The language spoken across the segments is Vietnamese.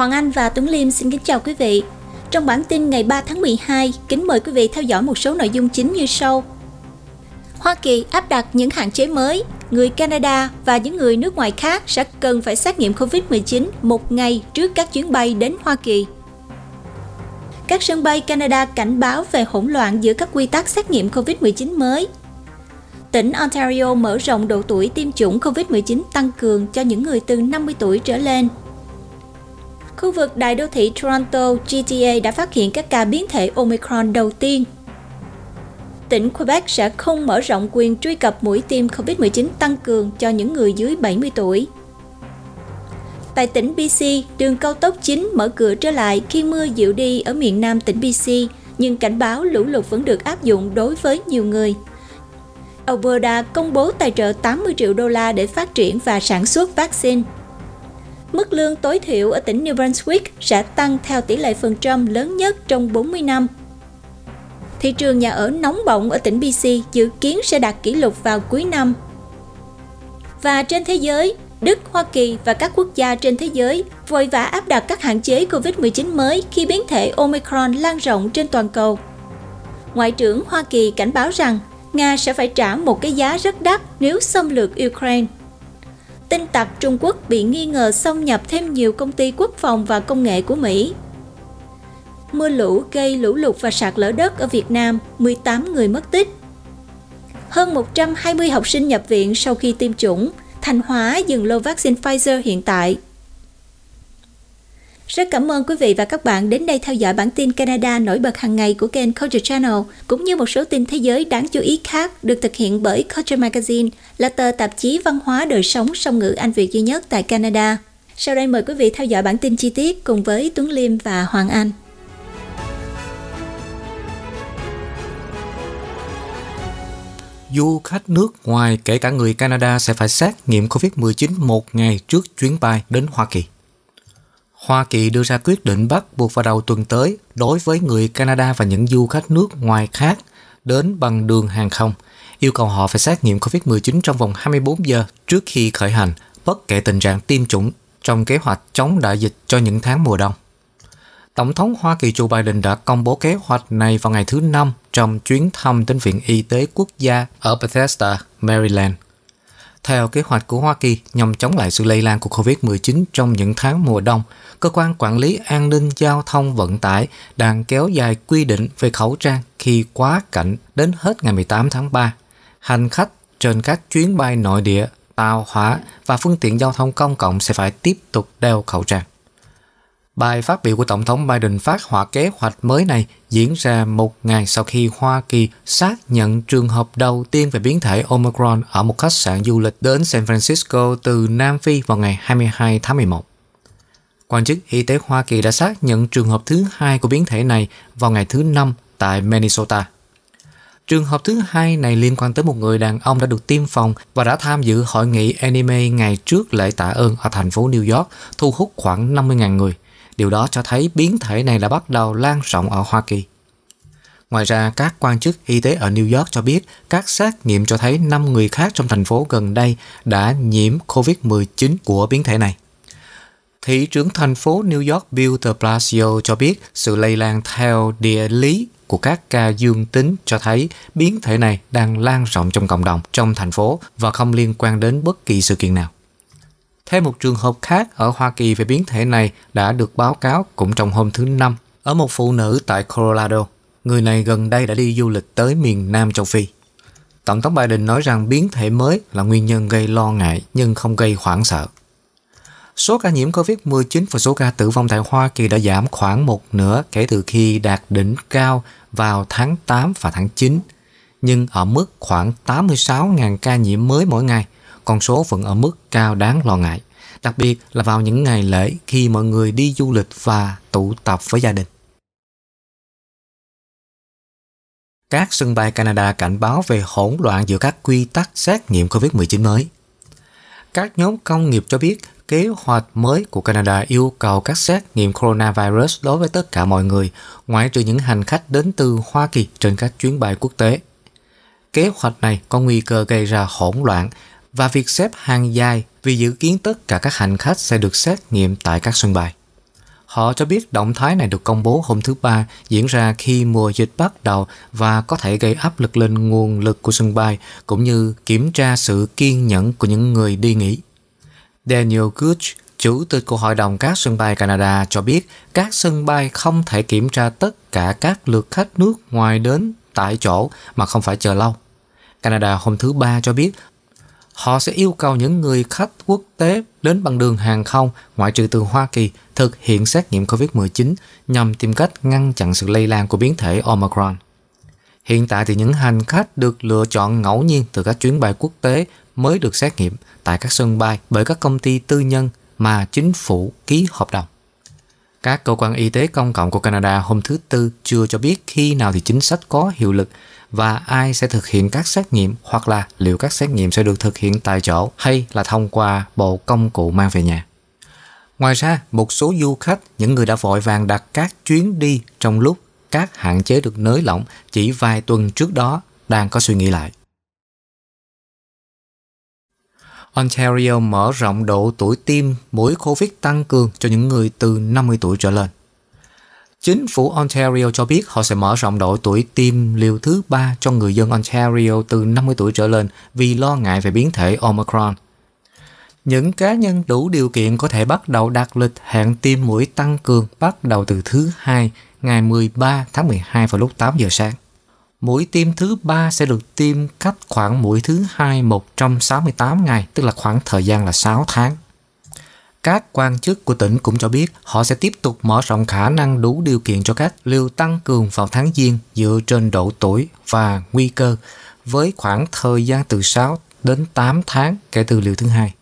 Hoàng Anh và Tuấn Liêm xin kính chào quý vị. Trong bản tin ngày 3 tháng 12, kính mời quý vị theo dõi một số nội dung chính như sau. Hoa Kỳ áp đặt những hạn chế mới, người Canada và những người nước ngoài khác sẽ cần phải xét nghiệm COVID-19 một ngày trước các chuyến bay đến Hoa Kỳ. Các sân bay Canada cảnh báo về hỗn loạn giữa các quy tắc xét nghiệm COVID-19 mới. Tỉnh Ontario mở rộng độ tuổi tiêm chủng COVID-19 tăng cường cho những người từ 50 tuổi trở lên – khu vực đại đô thị Toronto, GTA đã phát hiện các ca biến thể Omicron đầu tiên. Tỉnh Quebec sẽ không mở rộng quyền truy cập mũi tiêm COVID-19 tăng cường cho những người dưới 70 tuổi. Tại tỉnh BC, đường cao tốc chính mở cửa trở lại khi mưa dịu đi ở miền nam tỉnh BC, nhưng cảnh báo lũ lụt vẫn được áp dụng đối với nhiều người. Alberta công bố tài trợ 80 triệu đô la để phát triển và sản xuất vaccine. Mức lương tối thiểu ở tỉnh New Brunswick sẽ tăng theo tỷ lệ phần trăm lớn nhất trong 40 năm. Thị trường nhà ở nóng bỏng ở tỉnh BC dự kiến sẽ đạt kỷ lục vào cuối năm. Và trên thế giới, Đức, Hoa Kỳ và các quốc gia trên thế giới vội vã áp đặt các hạn chế COVID-19 mới khi biến thể Omicron lan rộng trên toàn cầu. Ngoại trưởng Hoa Kỳ cảnh báo rằng Nga sẽ phải trả một cái giá rất đắt nếu xâm lược Ukraine tin tặc Trung Quốc bị nghi ngờ xâm nhập thêm nhiều công ty quốc phòng và công nghệ của Mỹ. Mưa lũ gây lũ lụt và sạt lở đất ở Việt Nam, 18 người mất tích. Hơn 120 học sinh nhập viện sau khi tiêm chủng, Thành Hóa dừng lô vaccine Pfizer hiện tại. Rất cảm ơn quý vị và các bạn đến đây theo dõi bản tin Canada nổi bật hàng ngày của kênh Culture Channel, cũng như một số tin thế giới đáng chú ý khác được thực hiện bởi Culture Magazine, là tờ tạp chí văn hóa đời sống song ngữ Anh Việt duy nhất tại Canada. Sau đây mời quý vị theo dõi bản tin chi tiết cùng với Tuấn Liêm và Hoàng Anh. du khách nước ngoài kể cả người Canada sẽ phải xét nghiệm COVID-19 một ngày trước chuyến bay đến Hoa Kỳ. Hoa Kỳ đưa ra quyết định bắt buộc vào đầu tuần tới đối với người Canada và những du khách nước ngoài khác đến bằng đường hàng không, yêu cầu họ phải xét nghiệm COVID-19 trong vòng 24 giờ trước khi khởi hành, bất kể tình trạng tiêm chủng trong kế hoạch chống đại dịch cho những tháng mùa đông. Tổng thống Hoa Kỳ Joe Biden đã công bố kế hoạch này vào ngày thứ Năm trong chuyến thăm đến Viện Y tế Quốc gia ở Bethesda, Maryland, theo kế hoạch của Hoa Kỳ nhằm chống lại sự lây lan của COVID-19 trong những tháng mùa đông, cơ quan quản lý an ninh giao thông vận tải đang kéo dài quy định về khẩu trang khi quá cảnh đến hết ngày 18 tháng 3. Hành khách trên các chuyến bay nội địa, tàu hỏa và phương tiện giao thông công cộng sẽ phải tiếp tục đeo khẩu trang. Bài phát biểu của Tổng thống Biden phát họa kế hoạch mới này diễn ra một ngày sau khi Hoa Kỳ xác nhận trường hợp đầu tiên về biến thể Omicron ở một khách sạn du lịch đến San Francisco từ Nam Phi vào ngày 22 tháng 11. Quan chức y tế Hoa Kỳ đã xác nhận trường hợp thứ hai của biến thể này vào ngày thứ Năm tại Minnesota. Trường hợp thứ hai này liên quan tới một người đàn ông đã được tiêm phòng và đã tham dự hội nghị anime ngày trước lễ tạ ơn ở thành phố New York, thu hút khoảng 50.000 người – Điều đó cho thấy biến thể này đã bắt đầu lan rộng ở Hoa Kỳ. Ngoài ra, các quan chức y tế ở New York cho biết các xét nghiệm cho thấy 5 người khác trong thành phố gần đây đã nhiễm COVID-19 của biến thể này. Thị trưởng thành phố New York Bill de Blasio cho biết sự lây lan theo địa lý của các ca dương tính cho thấy biến thể này đang lan rộng trong cộng đồng, trong thành phố và không liên quan đến bất kỳ sự kiện nào. Thêm một trường hợp khác ở Hoa Kỳ về biến thể này đã được báo cáo cũng trong hôm thứ Năm ở một phụ nữ tại Colorado. Người này gần đây đã đi du lịch tới miền Nam châu Phi. Tổng thống Biden nói rằng biến thể mới là nguyên nhân gây lo ngại nhưng không gây hoảng sợ. Số ca nhiễm COVID-19 và số ca tử vong tại Hoa Kỳ đã giảm khoảng một nửa kể từ khi đạt đỉnh cao vào tháng 8 và tháng 9, nhưng ở mức khoảng 86.000 ca nhiễm mới mỗi ngày con số vẫn ở mức cao đáng lo ngại, đặc biệt là vào những ngày lễ khi mọi người đi du lịch và tụ tập với gia đình. Các sân bay Canada cảnh báo về hỗn loạn giữa các quy tắc xét nghiệm COVID-19 mới. Các nhóm công nghiệp cho biết kế hoạch mới của Canada yêu cầu các xét nghiệm coronavirus đối với tất cả mọi người, ngoại trừ những hành khách đến từ Hoa Kỳ trên các chuyến bay quốc tế. Kế hoạch này có nguy cơ gây ra hỗn loạn và việc xếp hàng dài vì dự kiến tất cả các hành khách sẽ được xét nghiệm tại các sân bay. Họ cho biết động thái này được công bố hôm thứ Ba diễn ra khi mùa dịch bắt đầu và có thể gây áp lực lên nguồn lực của sân bay cũng như kiểm tra sự kiên nhẫn của những người đi nghỉ. Daniel Gooch, chủ tịch của Hội đồng các sân bay Canada cho biết các sân bay không thể kiểm tra tất cả các lượt khách nước ngoài đến tại chỗ mà không phải chờ lâu. Canada hôm thứ Ba cho biết họ sẽ yêu cầu những người khách quốc tế đến bằng đường hàng không, ngoại trừ từ Hoa Kỳ, thực hiện xét nghiệm COVID-19 nhằm tìm cách ngăn chặn sự lây lan của biến thể Omicron. Hiện tại thì những hành khách được lựa chọn ngẫu nhiên từ các chuyến bay quốc tế mới được xét nghiệm tại các sân bay bởi các công ty tư nhân mà chính phủ ký hợp đồng. Các cơ quan y tế công cộng của Canada hôm thứ Tư chưa cho biết khi nào thì chính sách có hiệu lực và ai sẽ thực hiện các xét nghiệm hoặc là liệu các xét nghiệm sẽ được thực hiện tại chỗ hay là thông qua bộ công cụ mang về nhà. Ngoài ra, một số du khách, những người đã vội vàng đặt các chuyến đi trong lúc các hạn chế được nới lỏng chỉ vài tuần trước đó đang có suy nghĩ lại. Ontario mở rộng độ tuổi tiêm mũi COVID tăng cường cho những người từ 50 tuổi trở lên. Chính phủ Ontario cho biết họ sẽ mở rộng độ tuổi tiêm liều thứ ba cho người dân Ontario từ 50 tuổi trở lên vì lo ngại về biến thể Omicron. Những cá nhân đủ điều kiện có thể bắt đầu đặt lịch hẹn tiêm mũi tăng cường bắt đầu từ thứ hai ngày 13 tháng 12 vào lúc 8 giờ sáng. Mũi tiêm thứ ba sẽ được tiêm cách khoảng mũi thứ hai 168 ngày, tức là khoảng thời gian là 6 tháng. Các quan chức của tỉnh cũng cho biết họ sẽ tiếp tục mở rộng khả năng đủ điều kiện cho các liều tăng cường vào tháng Giêng dựa trên độ tuổi và nguy cơ với khoảng thời gian từ 6 đến 8 tháng kể từ liều thứ hai.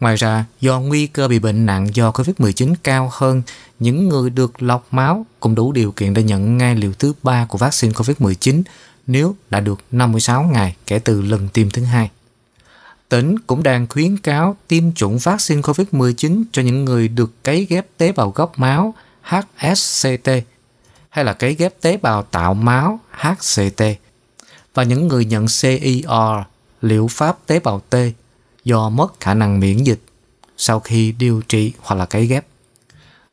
Ngoài ra, do nguy cơ bị bệnh nặng do COVID-19 cao hơn, những người được lọc máu cũng đủ điều kiện để nhận ngay liều thứ ba của vaccine COVID-19 nếu đã được 56 ngày kể từ lần tiêm thứ hai. Tỉnh cũng đang khuyến cáo tiêm chủng vaccine COVID-19 cho những người được cấy ghép tế bào gốc máu HSCT hay là cấy ghép tế bào tạo máu HCT và những người nhận CER liệu pháp tế bào T do mất khả năng miễn dịch sau khi điều trị hoặc là cấy ghép.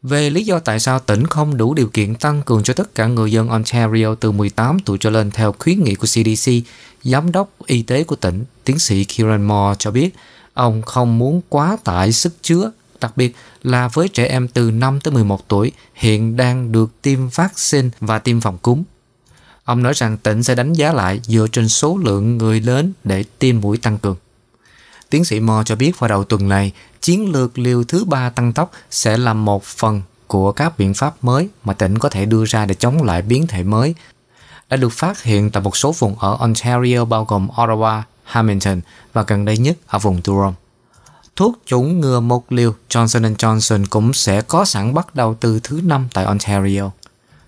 Về lý do tại sao tỉnh không đủ điều kiện tăng cường cho tất cả người dân Ontario từ 18 tuổi trở lên theo khuyến nghị của CDC Giám đốc Y tế của tỉnh, tiến sĩ Kieran Moore cho biết, ông không muốn quá tải sức chứa, đặc biệt là với trẻ em từ 5 tới 11 tuổi hiện đang được tiêm vaccine và tiêm phòng cúm. Ông nói rằng tỉnh sẽ đánh giá lại dựa trên số lượng người lớn để tiêm mũi tăng cường. Tiến sĩ Moore cho biết vào đầu tuần này, chiến lược liều thứ ba tăng tốc sẽ là một phần của các biện pháp mới mà tỉnh có thể đưa ra để chống lại biến thể mới đã được phát hiện tại một số vùng ở Ontario bao gồm Ottawa, Hamilton và gần đây nhất ở vùng Durham. Thuốc chủng ngừa một liều Johnson Johnson cũng sẽ có sẵn bắt đầu từ thứ năm tại Ontario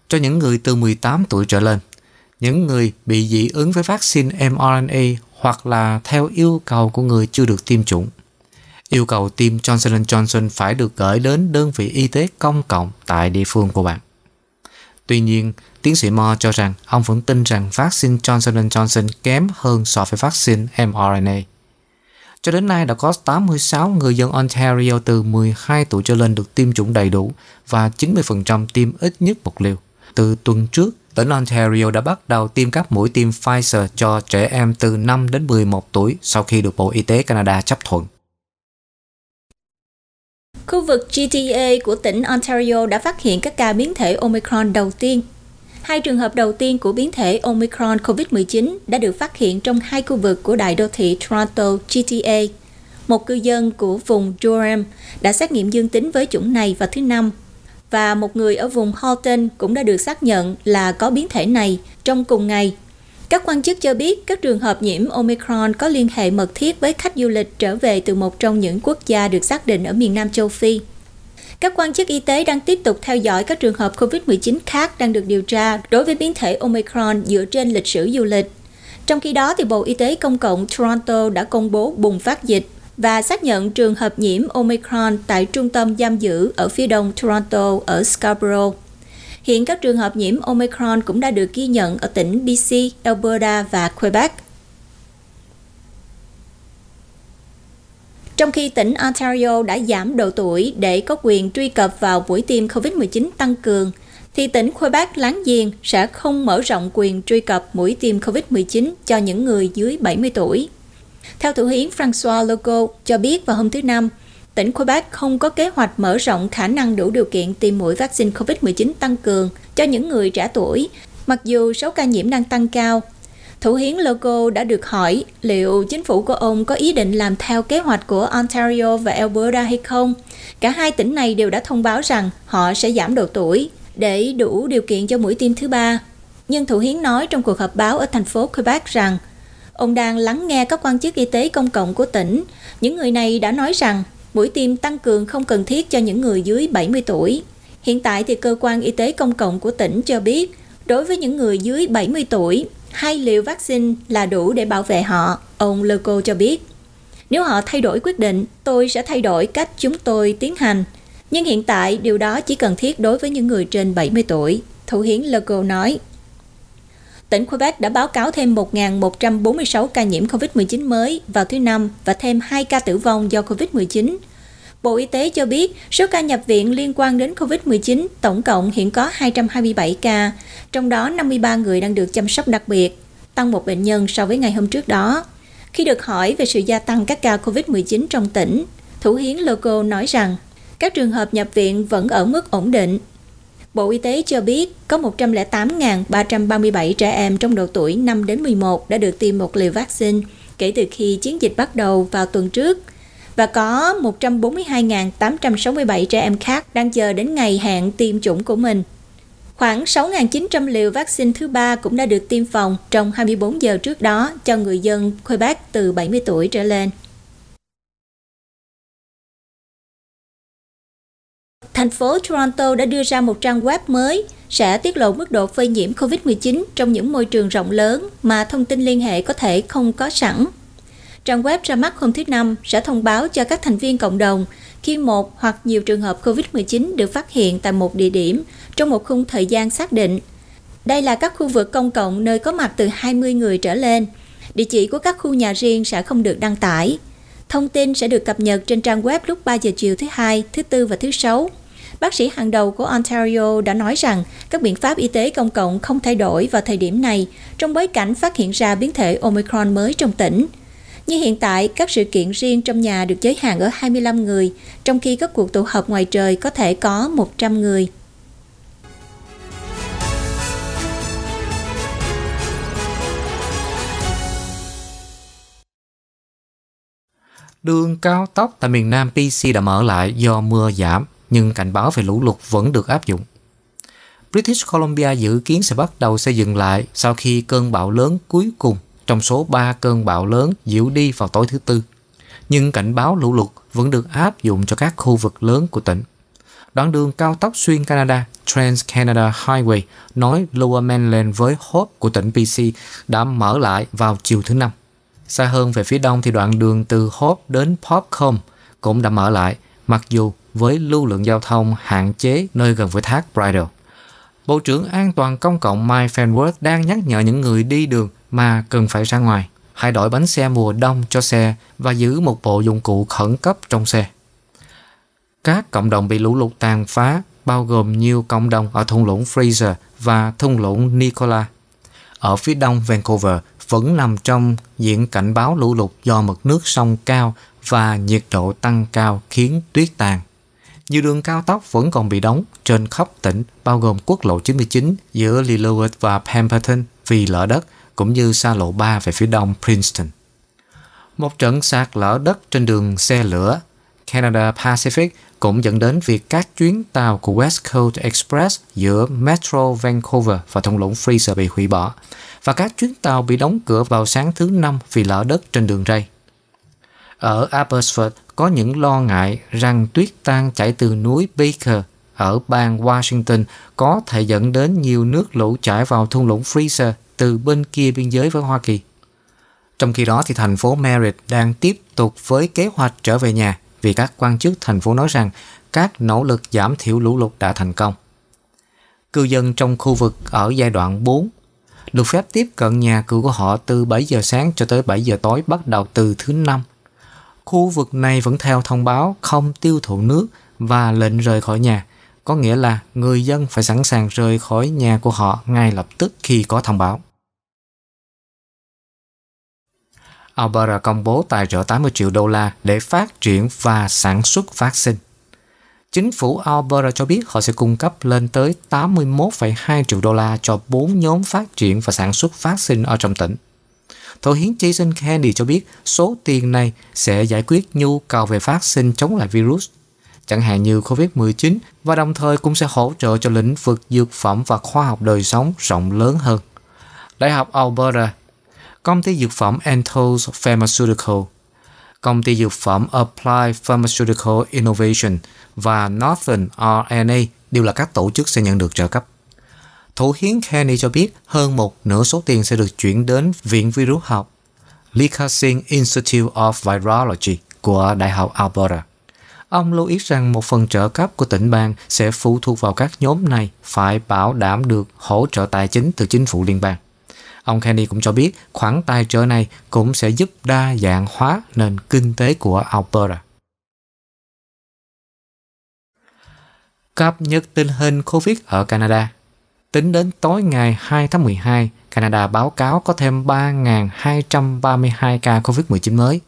cho những người từ 18 tuổi trở lên. Những người bị dị ứng với vaccine mRNA hoặc là theo yêu cầu của người chưa được tiêm chủng. Yêu cầu tiêm Johnson Johnson phải được gửi đến đơn vị y tế công cộng tại địa phương của bạn. Tuy nhiên, Tiến sĩ Moore cho rằng ông vẫn tin rằng vaccine Johnson Johnson kém hơn so với vaccine mRNA. Cho đến nay đã có 86 người dân Ontario từ 12 tuổi trở lên được tiêm chủng đầy đủ và 90% tiêm ít nhất một liều. Từ tuần trước, tỉnh Ontario đã bắt đầu tiêm các mũi tiêm Pfizer cho trẻ em từ 5 đến 11 tuổi sau khi được Bộ Y tế Canada chấp thuận. Khu vực GTA của tỉnh Ontario đã phát hiện các ca biến thể Omicron đầu tiên Hai trường hợp đầu tiên của biến thể Omicron COVID-19 đã được phát hiện trong hai khu vực của đại đô thị Toronto, GTA. Một cư dân của vùng Durham đã xét nghiệm dương tính với chủng này vào thứ Năm, và một người ở vùng Halton cũng đã được xác nhận là có biến thể này trong cùng ngày. Các quan chức cho biết các trường hợp nhiễm Omicron có liên hệ mật thiết với khách du lịch trở về từ một trong những quốc gia được xác định ở miền Nam châu Phi. Các quan chức y tế đang tiếp tục theo dõi các trường hợp COVID-19 khác đang được điều tra đối với biến thể Omicron dựa trên lịch sử du lịch. Trong khi đó, thì Bộ Y tế Công cộng Toronto đã công bố bùng phát dịch và xác nhận trường hợp nhiễm Omicron tại trung tâm giam giữ ở phía đông Toronto ở Scarborough. Hiện các trường hợp nhiễm Omicron cũng đã được ghi nhận ở tỉnh BC, Alberta và Quebec. trong khi tỉnh Ontario đã giảm độ tuổi để có quyền truy cập vào buổi tiêm COVID-19 tăng cường, thì tỉnh Quebec láng giềng sẽ không mở rộng quyền truy cập mũi tiêm COVID-19 cho những người dưới 70 tuổi. Theo thủ hiến François Legault cho biết vào hôm thứ Năm, tỉnh Quebec không có kế hoạch mở rộng khả năng đủ điều kiện tiêm mũi vaccine COVID-19 tăng cường cho những người trẻ tuổi, mặc dù số ca nhiễm đang tăng cao Thủ hiến Loco đã được hỏi liệu chính phủ của ông có ý định làm theo kế hoạch của Ontario và Alberta hay không. Cả hai tỉnh này đều đã thông báo rằng họ sẽ giảm độ tuổi để đủ điều kiện cho mũi tiêm thứ ba. Nhưng Thủ hiến nói trong cuộc họp báo ở thành phố Quebec rằng ông đang lắng nghe các quan chức y tế công cộng của tỉnh. Những người này đã nói rằng mũi tiêm tăng cường không cần thiết cho những người dưới 70 tuổi. Hiện tại thì cơ quan y tế công cộng của tỉnh cho biết, đối với những người dưới 70 tuổi, hai liều vaccine là đủ để bảo vệ họ, ông Leco cho biết. Nếu họ thay đổi quyết định, tôi sẽ thay đổi cách chúng tôi tiến hành. Nhưng hiện tại, điều đó chỉ cần thiết đối với những người trên 70 tuổi, Thủ hiến Leco nói. Tỉnh Quebec đã báo cáo thêm 1.146 ca nhiễm COVID-19 mới vào thứ Năm và thêm 2 ca tử vong do COVID-19, Bộ Y tế cho biết số ca nhập viện liên quan đến COVID-19 tổng cộng hiện có 227 ca, trong đó 53 người đang được chăm sóc đặc biệt, tăng một bệnh nhân so với ngày hôm trước đó. Khi được hỏi về sự gia tăng các ca COVID-19 trong tỉnh, Thủ hiến Loco nói rằng các trường hợp nhập viện vẫn ở mức ổn định. Bộ Y tế cho biết có 108.337 trẻ em trong độ tuổi 5 đến 11 đã được tiêm một liều vaccine kể từ khi chiến dịch bắt đầu vào tuần trước – và có 142.867 trẻ em khác đang chờ đến ngày hạn tiêm chủng của mình. Khoảng 6.900 liều vaccine thứ ba cũng đã được tiêm phòng trong 24 giờ trước đó cho người dân Quebec từ 70 tuổi trở lên. Thành phố Toronto đã đưa ra một trang web mới sẽ tiết lộ mức độ phơi nhiễm COVID-19 trong những môi trường rộng lớn mà thông tin liên hệ có thể không có sẵn Trang web ra mắt hôm thứ Năm sẽ thông báo cho các thành viên cộng đồng khi một hoặc nhiều trường hợp COVID-19 được phát hiện tại một địa điểm trong một khung thời gian xác định. Đây là các khu vực công cộng nơi có mặt từ 20 người trở lên. Địa chỉ của các khu nhà riêng sẽ không được đăng tải. Thông tin sẽ được cập nhật trên trang web lúc 3 giờ chiều thứ hai, thứ tư và thứ sáu. Bác sĩ hàng đầu của Ontario đã nói rằng các biện pháp y tế công cộng không thay đổi vào thời điểm này trong bối cảnh phát hiện ra biến thể Omicron mới trong tỉnh. Như hiện tại, các sự kiện riêng trong nhà được giới hạn ở 25 người, trong khi các cuộc tụ họp ngoài trời có thể có 100 người. Đường cao tốc tại miền Nam PC đã mở lại do mưa giảm, nhưng cảnh báo về lũ lụt vẫn được áp dụng. British Columbia dự kiến sẽ bắt đầu xây dựng lại sau khi cơn bão lớn cuối cùng trong số 3 cơn bão lớn diễu đi vào tối thứ tư. Nhưng cảnh báo lũ lụt vẫn được áp dụng cho các khu vực lớn của tỉnh. Đoạn đường cao tốc xuyên Canada, Trans-Canada Highway, nối Lower Mainland với Hope của tỉnh BC đã mở lại vào chiều thứ Năm. Xa hơn về phía đông thì đoạn đường từ Hope đến Popcom cũng đã mở lại, mặc dù với lưu lượng giao thông hạn chế nơi gần với thác Bridle. Bộ trưởng An toàn Công cộng Mike fanworth đang nhắc nhở những người đi đường mà cần phải ra ngoài. Hãy đổi bánh xe mùa đông cho xe và giữ một bộ dụng cụ khẩn cấp trong xe. Các cộng đồng bị lũ lụt tàn phá bao gồm nhiều cộng đồng ở thung lũng Fraser và thung lũng Nicola. Ở phía đông Vancouver vẫn nằm trong diện cảnh báo lũ lụt do mực nước sông cao và nhiệt độ tăng cao khiến tuyết tàn. Nhiều đường cao tốc vẫn còn bị đóng trên khắp tỉnh, bao gồm quốc lộ 99 giữa Lillooet và Pemberton vì lở đất cũng như xa lộ 3 về phía đông Princeton. Một trận sạt lở đất trên đường xe lửa Canada Pacific cũng dẫn đến việc các chuyến tàu của West Coast Express giữa Metro Vancouver và thung lũng Fraser bị hủy bỏ và các chuyến tàu bị đóng cửa vào sáng thứ Năm vì lở đất trên đường ray. Ở Abbotsford có những lo ngại rằng tuyết tan chảy từ núi Baker ở bang Washington có thể dẫn đến nhiều nước lũ chảy vào thung lũng Fraser từ bên kia biên giới với Hoa Kỳ. Trong khi đó thì thành phố Merritt đang tiếp tục với kế hoạch trở về nhà vì các quan chức thành phố nói rằng các nỗ lực giảm thiểu lũ lụt đã thành công. Cư dân trong khu vực ở giai đoạn 4 được phép tiếp cận nhà cửa của họ từ 7 giờ sáng cho tới 7 giờ tối bắt đầu từ thứ năm. Khu vực này vẫn theo thông báo không tiêu thụ nước và lệnh rời khỏi nhà, có nghĩa là người dân phải sẵn sàng rời khỏi nhà của họ ngay lập tức khi có thông báo. Alberta công bố tài trợ 80 triệu đô la để phát triển và sản xuất vaccine. Chính phủ Alberta cho biết họ sẽ cung cấp lên tới 81,2 triệu đô la cho 4 nhóm phát triển và sản xuất vaccine ở trong tỉnh. Thủ hiến Jason Kenney cho biết số tiền này sẽ giải quyết nhu cầu về vaccine chống lại virus, chẳng hạn như COVID-19 và đồng thời cũng sẽ hỗ trợ cho lĩnh vực dược phẩm và khoa học đời sống rộng lớn hơn. Đại học Alberta công ty dược phẩm Antos Pharmaceutical, công ty dược phẩm Applied Pharmaceutical Innovation và Northern RNA đều là các tổ chức sẽ nhận được trợ cấp. Thủ hiến Kenny cho biết hơn một nửa số tiền sẽ được chuyển đến Viện Virus học Lika Singh Institute of Virology của Đại học Alberta. Ông lưu ý rằng một phần trợ cấp của tỉnh bang sẽ phụ thuộc vào các nhóm này phải bảo đảm được hỗ trợ tài chính từ chính phủ liên bang. Ông Kenny cũng cho biết khoản tài trợ này cũng sẽ giúp đa dạng hóa nền kinh tế của Alberta. Cập nhật tình hình COVID ở Canada Tính đến tối ngày 2 tháng 12, Canada báo cáo có thêm 3.232 ca COVID-19 mới.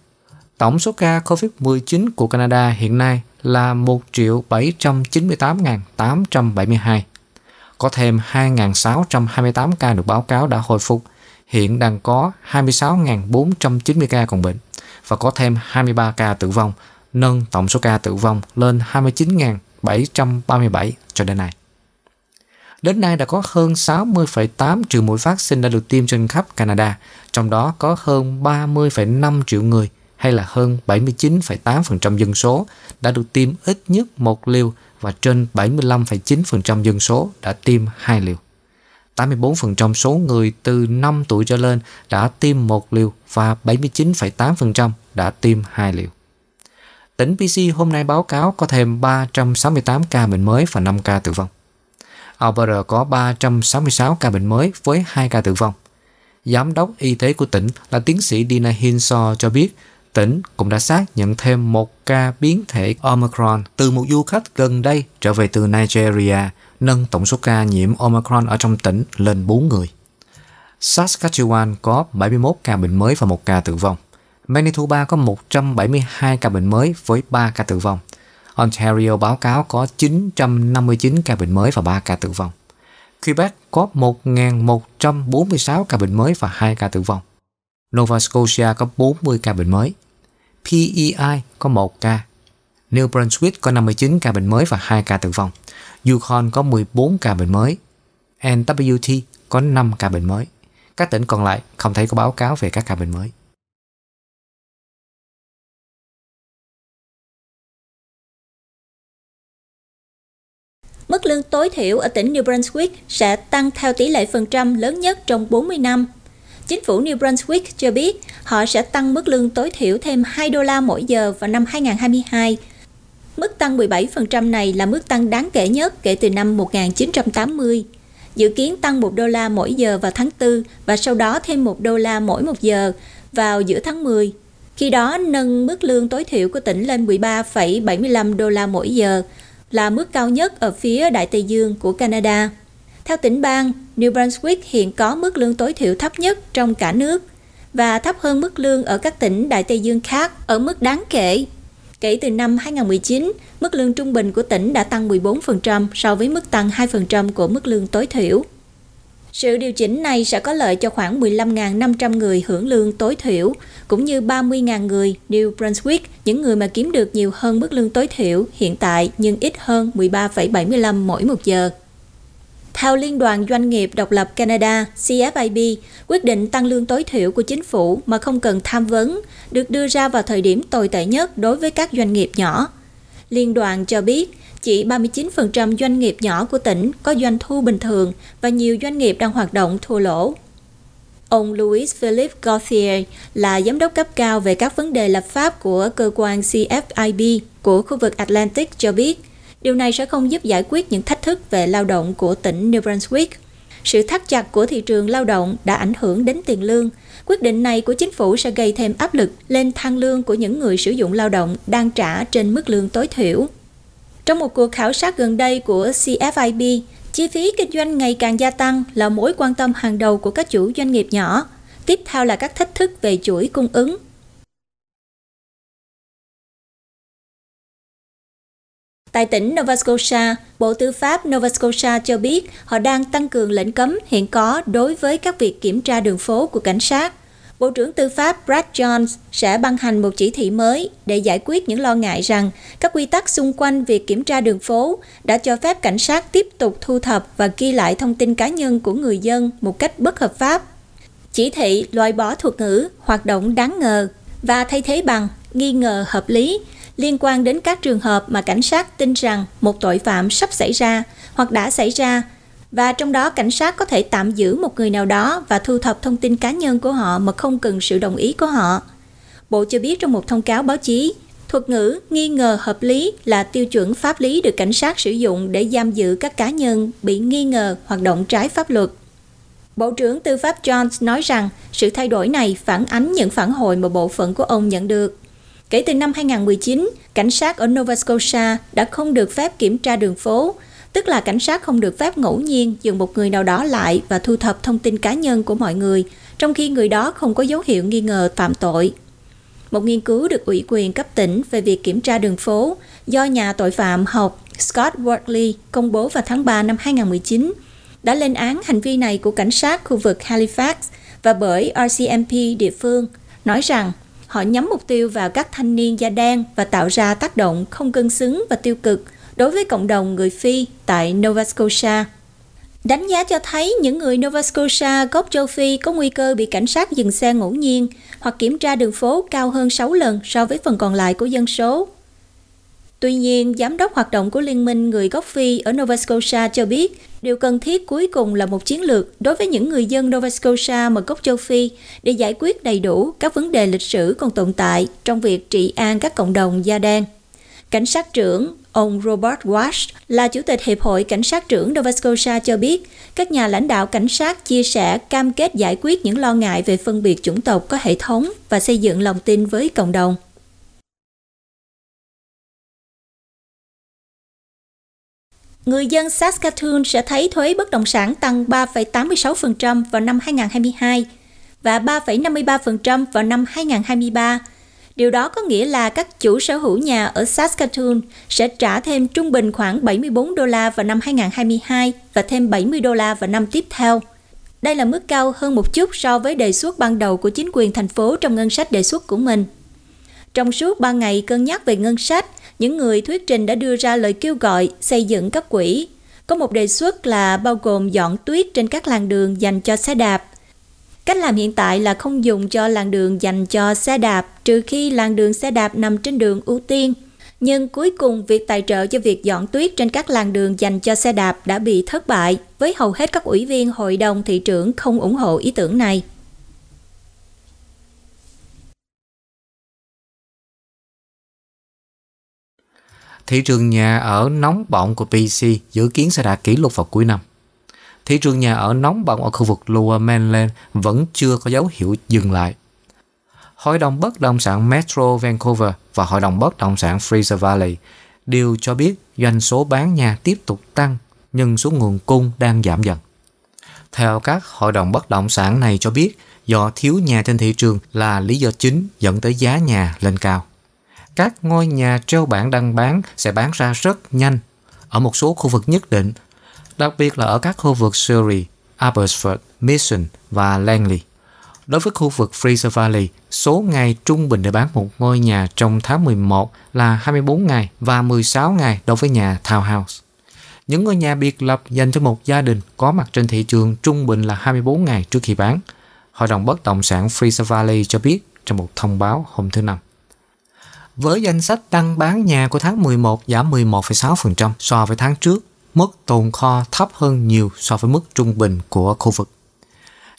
Tổng số ca COVID-19 của Canada hiện nay là 1.798.872 có thêm 2.628 ca được báo cáo đã hồi phục, hiện đang có 26.490 ca còn bệnh và có thêm 23 ca tử vong, nâng tổng số ca tử vong lên 29.737 cho đến nay. Đến nay đã có hơn 60,8 triệu mũi vaccine đã được tiêm trên khắp Canada, trong đó có hơn 30,5 triệu người hay là hơn 79,8% dân số đã được tiêm ít nhất một liều và trên 75,9% dân số đã tiêm hai liều. 84% số người từ 5 tuổi trở lên đã tiêm một liều và 79,8% đã tiêm hai liều. Tỉnh PC hôm nay báo cáo có thêm 368 ca bệnh mới và 5 ca tử vong. Alberta có 366 ca bệnh mới với 2 ca tử vong. Giám đốc y tế của tỉnh là tiến sĩ Dina Hinshaw cho biết tỉnh cũng đã xác nhận thêm một ca biến thể Omicron từ một du khách gần đây trở về từ Nigeria, nâng tổng số ca nhiễm Omicron ở trong tỉnh lên 4 người. Saskatchewan có 71 ca bệnh mới và một ca tử vong. Manitoba có 172 ca bệnh mới với 3 ca tử vong. Ontario báo cáo có 959 ca bệnh mới và 3 ca tử vong. Quebec có 1.146 ca bệnh mới và 2 ca tử vong. Nova Scotia có 40 ca bệnh mới. PEI có 1 ca, New Brunswick có 59 ca bệnh mới và 2 ca tử vong, Yukon có 14 ca bệnh mới, NWT có 5 ca bệnh mới. Các tỉnh còn lại không thấy có báo cáo về các ca bệnh mới. Mức lương tối thiểu ở tỉnh New Brunswick sẽ tăng theo tỷ lệ phần trăm lớn nhất trong 40 năm Chính phủ New Brunswick cho biết họ sẽ tăng mức lương tối thiểu thêm 2 đô la mỗi giờ vào năm 2022. Mức tăng 17% này là mức tăng đáng kể nhất kể từ năm 1980. Dự kiến tăng 1 đô la mỗi giờ vào tháng 4 và sau đó thêm 1 đô la mỗi 1 giờ vào giữa tháng 10. Khi đó nâng mức lương tối thiểu của tỉnh lên 13,75 đô la mỗi giờ, là mức cao nhất ở phía Đại Tây Dương của Canada. Theo tỉnh bang, New Brunswick hiện có mức lương tối thiểu thấp nhất trong cả nước và thấp hơn mức lương ở các tỉnh Đại Tây Dương khác ở mức đáng kể. Kể từ năm 2019, mức lương trung bình của tỉnh đã tăng 14% so với mức tăng 2% của mức lương tối thiểu. Sự điều chỉnh này sẽ có lợi cho khoảng 15.500 người hưởng lương tối thiểu, cũng như 30.000 người New Brunswick, những người mà kiếm được nhiều hơn mức lương tối thiểu hiện tại nhưng ít hơn 13,75 mỗi một giờ theo Liên đoàn Doanh nghiệp Độc lập Canada CFIB, quyết định tăng lương tối thiểu của chính phủ mà không cần tham vấn được đưa ra vào thời điểm tồi tệ nhất đối với các doanh nghiệp nhỏ. Liên đoàn cho biết, chỉ 39% doanh nghiệp nhỏ của tỉnh có doanh thu bình thường và nhiều doanh nghiệp đang hoạt động thua lỗ. Ông Louis Philippe Gauthier là giám đốc cấp cao về các vấn đề lập pháp của cơ quan CFIB của khu vực Atlantic cho biết, Điều này sẽ không giúp giải quyết những thách thức về lao động của tỉnh New Brunswick. Sự thắt chặt của thị trường lao động đã ảnh hưởng đến tiền lương. Quyết định này của chính phủ sẽ gây thêm áp lực lên thang lương của những người sử dụng lao động đang trả trên mức lương tối thiểu. Trong một cuộc khảo sát gần đây của CFIB, chi phí kinh doanh ngày càng gia tăng là mối quan tâm hàng đầu của các chủ doanh nghiệp nhỏ. Tiếp theo là các thách thức về chuỗi cung ứng, Tại tỉnh Nova Scotia, Bộ Tư pháp Nova Scotia cho biết họ đang tăng cường lệnh cấm hiện có đối với các việc kiểm tra đường phố của cảnh sát. Bộ trưởng Tư pháp Brad Jones sẽ ban hành một chỉ thị mới để giải quyết những lo ngại rằng các quy tắc xung quanh việc kiểm tra đường phố đã cho phép cảnh sát tiếp tục thu thập và ghi lại thông tin cá nhân của người dân một cách bất hợp pháp. Chỉ thị loại bỏ thuật ngữ hoạt động đáng ngờ và thay thế bằng nghi ngờ hợp lý liên quan đến các trường hợp mà cảnh sát tin rằng một tội phạm sắp xảy ra hoặc đã xảy ra và trong đó cảnh sát có thể tạm giữ một người nào đó và thu thập thông tin cá nhân của họ mà không cần sự đồng ý của họ. Bộ cho biết trong một thông cáo báo chí, thuật ngữ nghi ngờ hợp lý là tiêu chuẩn pháp lý được cảnh sát sử dụng để giam giữ các cá nhân bị nghi ngờ hoạt động trái pháp luật. Bộ trưởng Tư pháp Jones nói rằng sự thay đổi này phản ánh những phản hồi mà bộ phận của ông nhận được. Kể từ năm 2019, cảnh sát ở Nova Scotia đã không được phép kiểm tra đường phố, tức là cảnh sát không được phép ngẫu nhiên dừng một người nào đó lại và thu thập thông tin cá nhân của mọi người, trong khi người đó không có dấu hiệu nghi ngờ phạm tội. Một nghiên cứu được ủy quyền cấp tỉnh về việc kiểm tra đường phố do nhà tội phạm học Scott Wortley công bố vào tháng 3 năm 2019 đã lên án hành vi này của cảnh sát khu vực Halifax và bởi RCMP địa phương, nói rằng họ nhắm mục tiêu vào các thanh niên da đen và tạo ra tác động không cân xứng và tiêu cực đối với cộng đồng người Phi tại Nova Scotia. Đánh giá cho thấy những người Nova Scotia gốc châu Phi có nguy cơ bị cảnh sát dừng xe ngẫu nhiên hoặc kiểm tra đường phố cao hơn 6 lần so với phần còn lại của dân số. Tuy nhiên, giám đốc hoạt động của Liên minh người gốc Phi ở Nova Scotia cho biết, điều cần thiết cuối cùng là một chiến lược đối với những người dân Nova Scotia mà gốc châu Phi để giải quyết đầy đủ các vấn đề lịch sử còn tồn tại trong việc trị an các cộng đồng da đen. Cảnh sát trưởng Ông Robert Walsh là Chủ tịch Hiệp hội Cảnh sát trưởng Nova Scotia cho biết, các nhà lãnh đạo cảnh sát chia sẻ cam kết giải quyết những lo ngại về phân biệt chủng tộc có hệ thống và xây dựng lòng tin với cộng đồng. người dân Saskatoon sẽ thấy thuế bất động sản tăng 3,86% vào năm 2022 và 3,53% vào năm 2023. Điều đó có nghĩa là các chủ sở hữu nhà ở Saskatoon sẽ trả thêm trung bình khoảng 74 đô la vào năm 2022 và thêm 70 đô la vào năm tiếp theo. Đây là mức cao hơn một chút so với đề xuất ban đầu của chính quyền thành phố trong ngân sách đề xuất của mình. Trong suốt 3 ngày cân nhắc về ngân sách, những người thuyết trình đã đưa ra lời kêu gọi xây dựng các quỹ. Có một đề xuất là bao gồm dọn tuyết trên các làn đường dành cho xe đạp. Cách làm hiện tại là không dùng cho làn đường dành cho xe đạp trừ khi làn đường xe đạp nằm trên đường ưu tiên. Nhưng cuối cùng việc tài trợ cho việc dọn tuyết trên các làn đường dành cho xe đạp đã bị thất bại với hầu hết các ủy viên hội đồng thị trưởng không ủng hộ ý tưởng này. Thị trường nhà ở nóng bỏng của PC dự kiến sẽ đạt kỷ lục vào cuối năm. Thị trường nhà ở nóng bỏng ở khu vực Lower Mainland vẫn chưa có dấu hiệu dừng lại. Hội đồng bất động sản Metro Vancouver và Hội đồng bất động sản Fraser Valley đều cho biết doanh số bán nhà tiếp tục tăng nhưng số nguồn cung đang giảm dần. Theo các hội đồng bất động sản này cho biết, do thiếu nhà trên thị trường là lý do chính dẫn tới giá nhà lên cao các ngôi nhà treo bảng đang bán sẽ bán ra rất nhanh ở một số khu vực nhất định, đặc biệt là ở các khu vực Surrey, Abbotsford, Mission và Langley. Đối với khu vực Fraser Valley, số ngày trung bình để bán một ngôi nhà trong tháng 11 là 24 ngày và 16 ngày đối với nhà townhouse. Những ngôi nhà biệt lập dành cho một gia đình có mặt trên thị trường trung bình là 24 ngày trước khi bán. Hội đồng bất động sản Fraser Valley cho biết trong một thông báo hôm thứ Năm. Với danh sách đăng bán nhà của tháng 11 giảm 11,6% so với tháng trước, mức tồn kho thấp hơn nhiều so với mức trung bình của khu vực.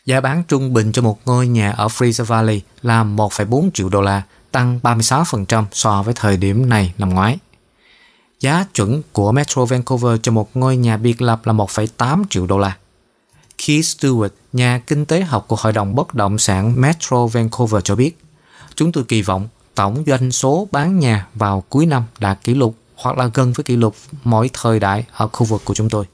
Giá bán trung bình cho một ngôi nhà ở Fraser Valley là 1,4 triệu đô la, tăng 36% so với thời điểm này năm ngoái. Giá chuẩn của Metro Vancouver cho một ngôi nhà biệt lập là 1,8 triệu đô la. Keith Stewart, nhà kinh tế học của Hội đồng Bất động sản Metro Vancouver cho biết, chúng tôi kỳ vọng tổng doanh số bán nhà vào cuối năm đạt kỷ lục hoặc là gần với kỷ lục mỗi thời đại ở khu vực của chúng tôi.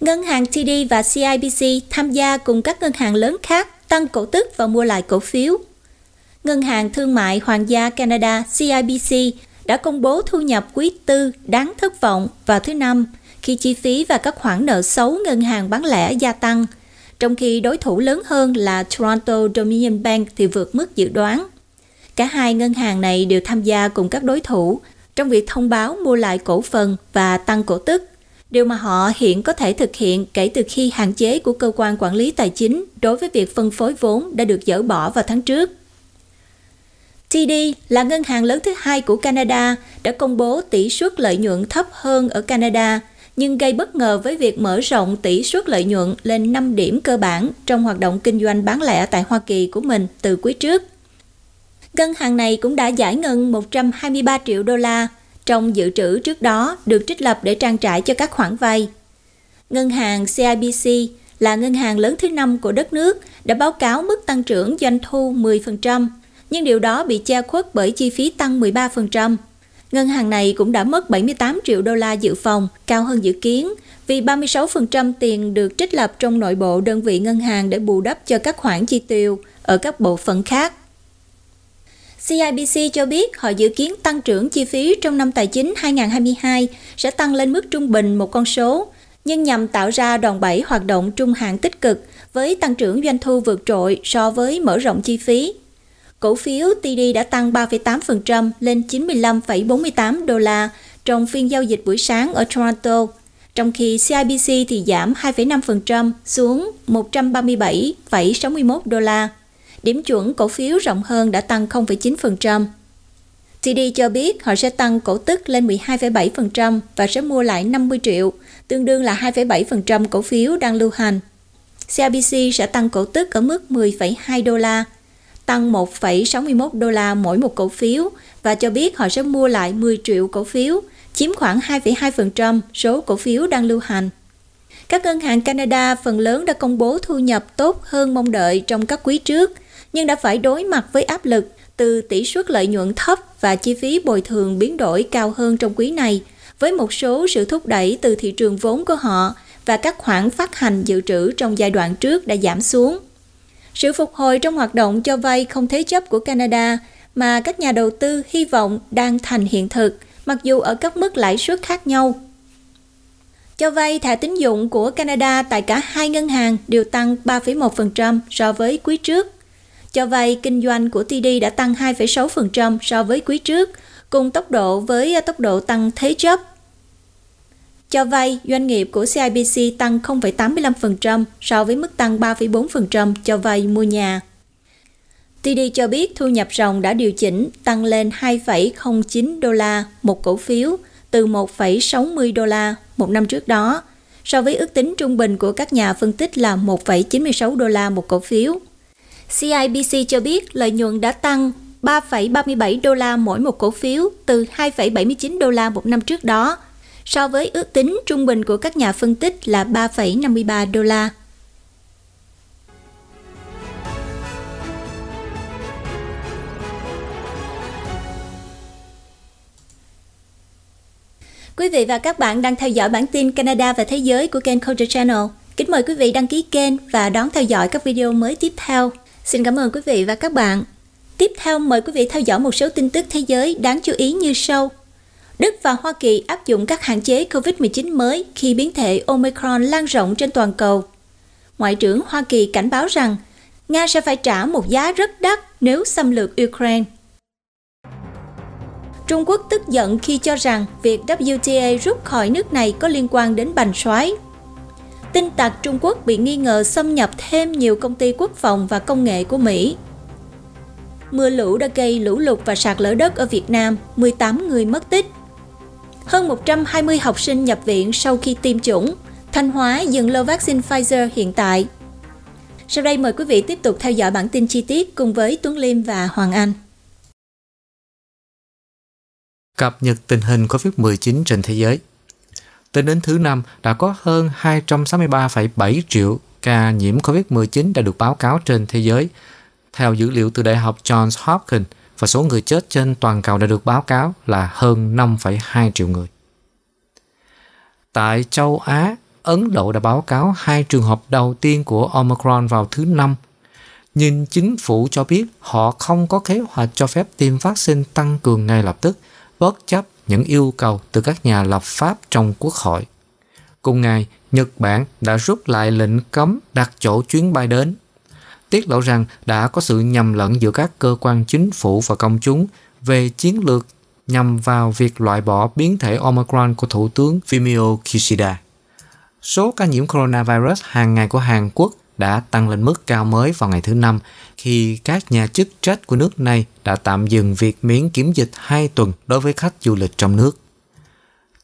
Ngân hàng TD và CIBC tham gia cùng các ngân hàng lớn khác tăng cổ tức và mua lại cổ phiếu. Ngân hàng Thương mại Hoàng gia Canada CIBC đã công bố thu nhập quý tư đáng thất vọng vào thứ năm khi chi phí và các khoản nợ xấu ngân hàng bán lẻ gia tăng – trong khi đối thủ lớn hơn là Toronto Dominion Bank thì vượt mức dự đoán. Cả hai ngân hàng này đều tham gia cùng các đối thủ trong việc thông báo mua lại cổ phần và tăng cổ tức, điều mà họ hiện có thể thực hiện kể từ khi hạn chế của cơ quan quản lý tài chính đối với việc phân phối vốn đã được dỡ bỏ vào tháng trước. TD là ngân hàng lớn thứ hai của Canada đã công bố tỷ suất lợi nhuận thấp hơn ở Canada – nhưng gây bất ngờ với việc mở rộng tỷ suất lợi nhuận lên 5 điểm cơ bản trong hoạt động kinh doanh bán lẻ tại Hoa Kỳ của mình từ quý trước. Ngân hàng này cũng đã giải ngân 123 triệu đô la trong dự trữ trước đó được trích lập để trang trải cho các khoản vay. Ngân hàng CIBC là ngân hàng lớn thứ năm của đất nước đã báo cáo mức tăng trưởng doanh thu 10%, nhưng điều đó bị che khuất bởi chi phí tăng 13%. Ngân hàng này cũng đã mất 78 triệu đô la dự phòng, cao hơn dự kiến, vì 36% tiền được trích lập trong nội bộ đơn vị ngân hàng để bù đắp cho các khoản chi tiêu ở các bộ phận khác. CIBC cho biết họ dự kiến tăng trưởng chi phí trong năm tài chính 2022 sẽ tăng lên mức trung bình một con số, nhưng nhằm tạo ra đòn bẩy hoạt động trung hạn tích cực với tăng trưởng doanh thu vượt trội so với mở rộng chi phí cổ phiếu TD đã tăng 3,8% lên 95,48 đô la trong phiên giao dịch buổi sáng ở Toronto, trong khi CIBC thì giảm 2,5% xuống 137,61 đô la. Điểm chuẩn cổ phiếu rộng hơn đã tăng 0,9%. TD cho biết họ sẽ tăng cổ tức lên 12,7% và sẽ mua lại 50 triệu, tương đương là 2,7% cổ phiếu đang lưu hành. CIBC sẽ tăng cổ tức ở mức 10,2 đô la, tăng 1,61 đô la mỗi một cổ phiếu và cho biết họ sẽ mua lại 10 triệu cổ phiếu, chiếm khoảng 2,2% số cổ phiếu đang lưu hành. Các ngân hàng Canada phần lớn đã công bố thu nhập tốt hơn mong đợi trong các quý trước, nhưng đã phải đối mặt với áp lực từ tỷ suất lợi nhuận thấp và chi phí bồi thường biến đổi cao hơn trong quý này, với một số sự thúc đẩy từ thị trường vốn của họ và các khoản phát hành dự trữ trong giai đoạn trước đã giảm xuống. Sự phục hồi trong hoạt động cho vay không thế chấp của Canada mà các nhà đầu tư hy vọng đang thành hiện thực, mặc dù ở các mức lãi suất khác nhau. Cho vay thẻ tín dụng của Canada tại cả hai ngân hàng đều tăng 3,1% so với quý trước. Cho vay kinh doanh của TD đã tăng 2,6% so với quý trước, cùng tốc độ với tốc độ tăng thế chấp cho vay, doanh nghiệp của CIBC tăng 0,85% so với mức tăng 3,4% cho vay mua nhà. TD cho biết thu nhập ròng đã điều chỉnh tăng lên 2,09 đô la một cổ phiếu từ 1,60 đô la một năm trước đó, so với ước tính trung bình của các nhà phân tích là 1,96 đô la một cổ phiếu. CIBC cho biết lợi nhuận đã tăng 3,37 đô la mỗi một cổ phiếu từ 2,79 đô la một năm trước đó, so với ước tính trung bình của các nhà phân tích là 3,53 đô la. Quý vị và các bạn đang theo dõi bản tin Canada và Thế giới của kênh Culture Channel. Kính mời quý vị đăng ký kênh và đón theo dõi các video mới tiếp theo. Xin cảm ơn quý vị và các bạn. Tiếp theo mời quý vị theo dõi một số tin tức thế giới đáng chú ý như sau. Đức và Hoa Kỳ áp dụng các hạn chế COVID-19 mới khi biến thể Omicron lan rộng trên toàn cầu. Ngoại trưởng Hoa Kỳ cảnh báo rằng Nga sẽ phải trả một giá rất đắt nếu xâm lược Ukraine. Trung Quốc tức giận khi cho rằng việc WTA rút khỏi nước này có liên quan đến bành soái. Tin tặc Trung Quốc bị nghi ngờ xâm nhập thêm nhiều công ty quốc phòng và công nghệ của Mỹ. Mưa lũ đã gây lũ lụt và sạt lở đất ở Việt Nam, 18 người mất tích. Hơn 120 học sinh nhập viện sau khi tiêm chủng. Thanh Hóa dừng lô vaccine Pfizer hiện tại. Sau đây mời quý vị tiếp tục theo dõi bản tin chi tiết cùng với Tuấn Liêm và Hoàng Anh. Cập nhật tình hình COVID-19 trên thế giới. Tính đến thứ năm đã có hơn 263,7 triệu ca nhiễm COVID-19 đã được báo cáo trên thế giới. Theo dữ liệu từ Đại học Johns Hopkins, và số người chết trên toàn cầu đã được báo cáo là hơn 5,2 triệu người. Tại châu Á, Ấn Độ đã báo cáo hai trường hợp đầu tiên của Omicron vào thứ Năm, nhưng chính phủ cho biết họ không có kế hoạch cho phép tiêm vaccine tăng cường ngay lập tức, bất chấp những yêu cầu từ các nhà lập pháp trong quốc hội. Cùng ngày, Nhật Bản đã rút lại lệnh cấm đặt chỗ chuyến bay đến tiết lộ rằng đã có sự nhầm lẫn giữa các cơ quan chính phủ và công chúng về chiến lược nhằm vào việc loại bỏ biến thể Omicron của Thủ tướng Fumio Kishida. Số ca nhiễm coronavirus hàng ngày của Hàn Quốc đã tăng lên mức cao mới vào ngày thứ Năm khi các nhà chức trách của nước này đã tạm dừng việc miễn kiểm dịch 2 tuần đối với khách du lịch trong nước.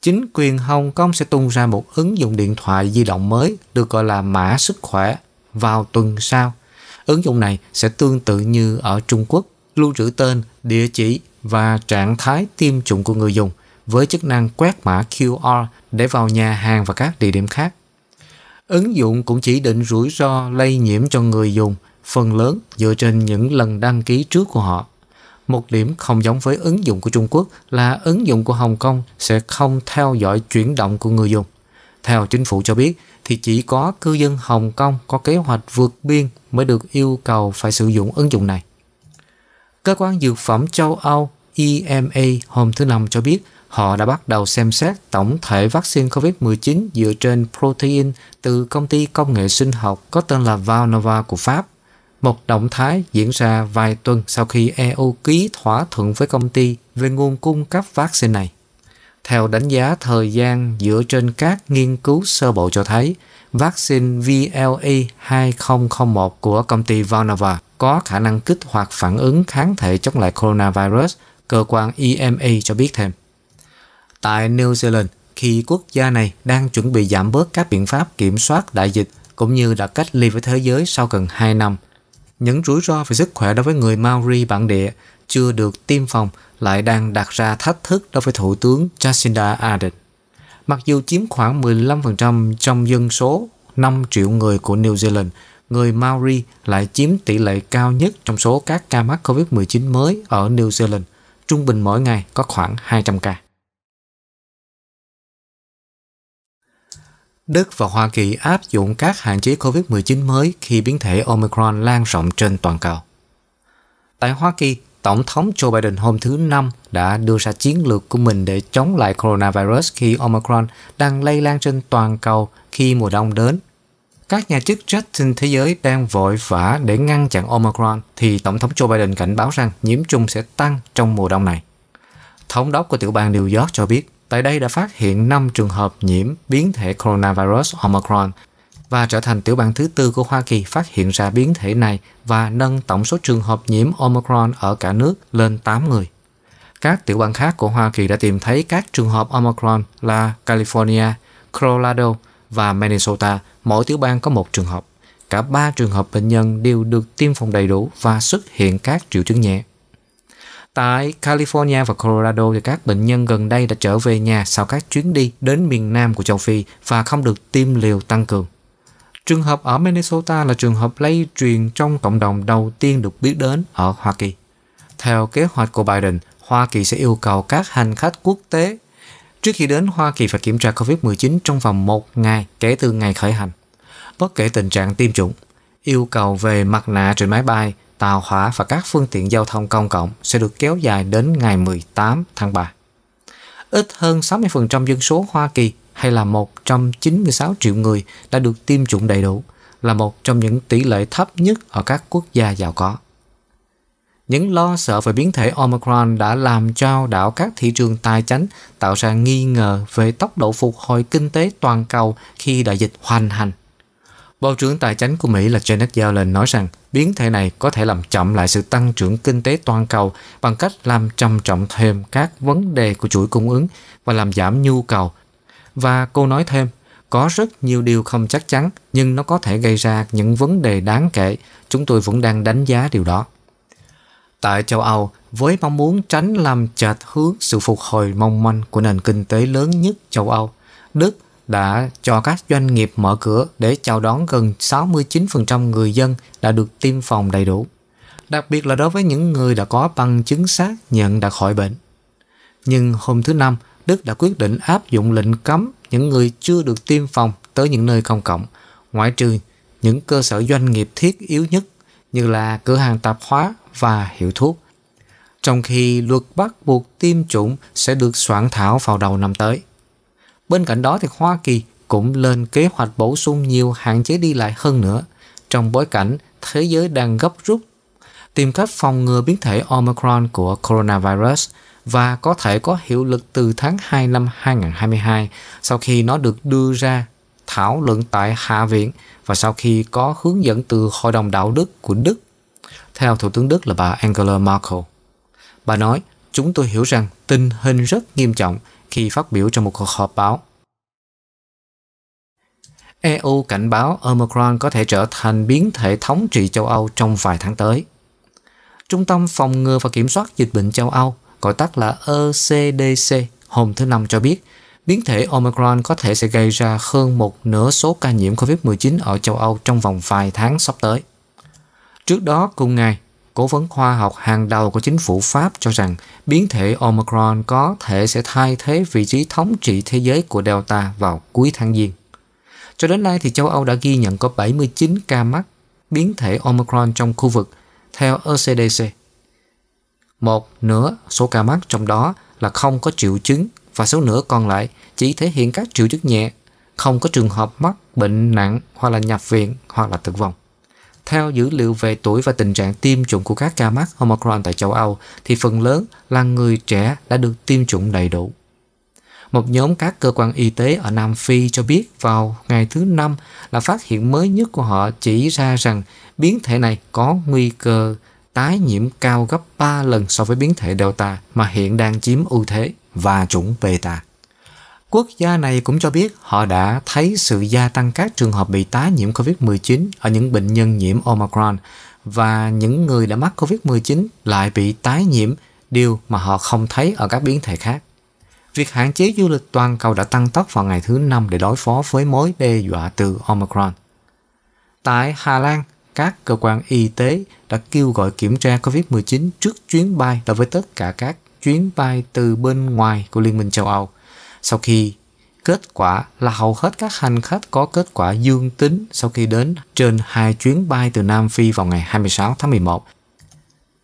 Chính quyền Hồng Kông sẽ tung ra một ứng dụng điện thoại di động mới được gọi là mã sức khỏe vào tuần sau – Ứng dụng này sẽ tương tự như ở Trung Quốc, lưu trữ tên, địa chỉ và trạng thái tiêm chủng của người dùng với chức năng quét mã QR để vào nhà hàng và các địa điểm khác. Ứng dụng cũng chỉ định rủi ro lây nhiễm cho người dùng, phần lớn dựa trên những lần đăng ký trước của họ. Một điểm không giống với ứng dụng của Trung Quốc là ứng dụng của Hồng Kông sẽ không theo dõi chuyển động của người dùng. Theo chính phủ cho biết, thì chỉ có cư dân Hồng Kông có kế hoạch vượt biên mới được yêu cầu phải sử dụng ứng dụng này. Cơ quan Dược phẩm châu Âu EMA hôm thứ Năm cho biết họ đã bắt đầu xem xét tổng thể vaccine COVID-19 dựa trên protein từ công ty công nghệ sinh học có tên là Valnova của Pháp. Một động thái diễn ra vài tuần sau khi EU ký thỏa thuận với công ty về nguồn cung cấp vaccine này. Theo đánh giá thời gian dựa trên các nghiên cứu sơ bộ cho thấy, vaccine VLE-2001 của công ty Valneva có khả năng kích hoạt phản ứng kháng thể chống lại coronavirus, cơ quan EMA cho biết thêm. Tại New Zealand, khi quốc gia này đang chuẩn bị giảm bớt các biện pháp kiểm soát đại dịch cũng như đã cách ly với thế giới sau gần 2 năm, những rủi ro về sức khỏe đối với người Maori bản địa chưa được tiêm phòng lại đang đặt ra thách thức đối với Thủ tướng Jacinda Ardern. Mặc dù chiếm khoảng 15% trong dân số 5 triệu người của New Zealand, người Maori lại chiếm tỷ lệ cao nhất trong số các ca mắc COVID-19 mới ở New Zealand, trung bình mỗi ngày có khoảng 200 ca. Đức và Hoa Kỳ áp dụng các hạn chế COVID-19 mới khi biến thể Omicron lan rộng trên toàn cầu. Tại Hoa Kỳ, Tổng thống Joe Biden hôm thứ Năm đã đưa ra chiến lược của mình để chống lại coronavirus khi Omicron đang lây lan trên toàn cầu khi mùa đông đến. Các nhà chức trách trên thế giới đang vội vã để ngăn chặn Omicron thì Tổng thống Joe Biden cảnh báo rằng nhiễm trùng sẽ tăng trong mùa đông này. Thống đốc của tiểu bang New York cho biết, tại đây đã phát hiện 5 trường hợp nhiễm biến thể coronavirus Omicron và trở thành tiểu bang thứ tư của Hoa Kỳ phát hiện ra biến thể này và nâng tổng số trường hợp nhiễm Omicron ở cả nước lên 8 người. Các tiểu bang khác của Hoa Kỳ đã tìm thấy các trường hợp Omicron là California, Colorado và Minnesota, mỗi tiểu bang có một trường hợp. Cả ba trường hợp bệnh nhân đều được tiêm phòng đầy đủ và xuất hiện các triệu chứng nhẹ. Tại California và Colorado thì các bệnh nhân gần đây đã trở về nhà sau các chuyến đi đến miền Nam của châu Phi và không được tiêm liều tăng cường. Trường hợp ở Minnesota là trường hợp lây truyền trong cộng đồng đầu tiên được biết đến ở Hoa Kỳ. Theo kế hoạch của Biden, Hoa Kỳ sẽ yêu cầu các hành khách quốc tế trước khi đến Hoa Kỳ phải kiểm tra COVID-19 trong vòng một ngày kể từ ngày khởi hành, bất kể tình trạng tiêm chủng. Yêu cầu về mặt nạ trên máy bay, tàu hỏa và các phương tiện giao thông công cộng sẽ được kéo dài đến ngày 18 tháng 3. Ít hơn 60% dân số Hoa Kỳ hay là 196 triệu người đã được tiêm chủng đầy đủ, là một trong những tỷ lệ thấp nhất ở các quốc gia giàu có. Những lo sợ về biến thể Omicron đã làm trao đảo các thị trường tài chính, tạo ra nghi ngờ về tốc độ phục hồi kinh tế toàn cầu khi đại dịch hoàn hành. Bộ trưởng Tài chính của Mỹ là Janet Yellen nói rằng biến thể này có thể làm chậm lại sự tăng trưởng kinh tế toàn cầu bằng cách làm trầm trọng thêm các vấn đề của chuỗi cung ứng và làm giảm nhu cầu và cô nói thêm, có rất nhiều điều không chắc chắn nhưng nó có thể gây ra những vấn đề đáng kể. Chúng tôi vẫn đang đánh giá điều đó. Tại châu Âu, với mong muốn tránh làm chệch hướng sự phục hồi mong manh của nền kinh tế lớn nhất châu Âu, Đức đã cho các doanh nghiệp mở cửa để chào đón gần 69% người dân đã được tiêm phòng đầy đủ, đặc biệt là đối với những người đã có bằng chứng xác nhận đã khỏi bệnh. Nhưng hôm thứ Năm, Đức đã quyết định áp dụng lệnh cấm những người chưa được tiêm phòng tới những nơi công cộng, ngoại trừ những cơ sở doanh nghiệp thiết yếu nhất như là cửa hàng tạp hóa và hiệu thuốc. Trong khi luật bắt buộc tiêm chủng sẽ được soạn thảo vào đầu năm tới. Bên cạnh đó thì Hoa Kỳ cũng lên kế hoạch bổ sung nhiều hạn chế đi lại hơn nữa trong bối cảnh thế giới đang gấp rút tìm cách phòng ngừa biến thể Omicron của coronavirus – và có thể có hiệu lực từ tháng 2 năm 2022 sau khi nó được đưa ra thảo luận tại Hạ viện và sau khi có hướng dẫn từ Hội đồng Đạo đức của Đức, theo Thủ tướng Đức là bà Angela Merkel. Bà nói, chúng tôi hiểu rằng tình hình rất nghiêm trọng khi phát biểu trong một cuộc họp báo. EU cảnh báo Omicron có thể trở thành biến thể thống trị châu Âu trong vài tháng tới. Trung tâm Phòng ngừa và Kiểm soát Dịch bệnh châu Âu gọi tắt là ECDC, hôm thứ Năm cho biết, biến thể Omicron có thể sẽ gây ra hơn một nửa số ca nhiễm COVID-19 ở châu Âu trong vòng vài tháng sắp tới. Trước đó cùng ngày, cố vấn khoa học hàng đầu của chính phủ Pháp cho rằng biến thể Omicron có thể sẽ thay thế vị trí thống trị thế giới của Delta vào cuối tháng Giêng. Cho đến nay thì châu Âu đã ghi nhận có 79 ca mắc biến thể Omicron trong khu vực, theo ECDC một nửa số ca mắc trong đó là không có triệu chứng và số nửa còn lại chỉ thể hiện các triệu chứng nhẹ, không có trường hợp mắc bệnh nặng hoặc là nhập viện hoặc là tử vong. Theo dữ liệu về tuổi và tình trạng tiêm chủng của các ca mắc Omicron tại châu Âu thì phần lớn là người trẻ đã được tiêm chủng đầy đủ. Một nhóm các cơ quan y tế ở Nam Phi cho biết vào ngày thứ Năm là phát hiện mới nhất của họ chỉ ra rằng biến thể này có nguy cơ tái nhiễm cao gấp 3 lần so với biến thể Delta mà hiện đang chiếm ưu thế và chủng Beta. Quốc gia này cũng cho biết họ đã thấy sự gia tăng các trường hợp bị tái nhiễm COVID-19 ở những bệnh nhân nhiễm Omicron và những người đã mắc COVID-19 lại bị tái nhiễm, điều mà họ không thấy ở các biến thể khác. Việc hạn chế du lịch toàn cầu đã tăng tốc vào ngày thứ năm để đối phó với mối đe dọa từ Omicron. Tại Hà Lan, các cơ quan y tế đã kêu gọi kiểm tra COVID-19 trước chuyến bay đối với tất cả các chuyến bay từ bên ngoài của Liên minh châu Âu. Sau khi kết quả là hầu hết các hành khách có kết quả dương tính sau khi đến trên hai chuyến bay từ Nam Phi vào ngày 26 tháng 11.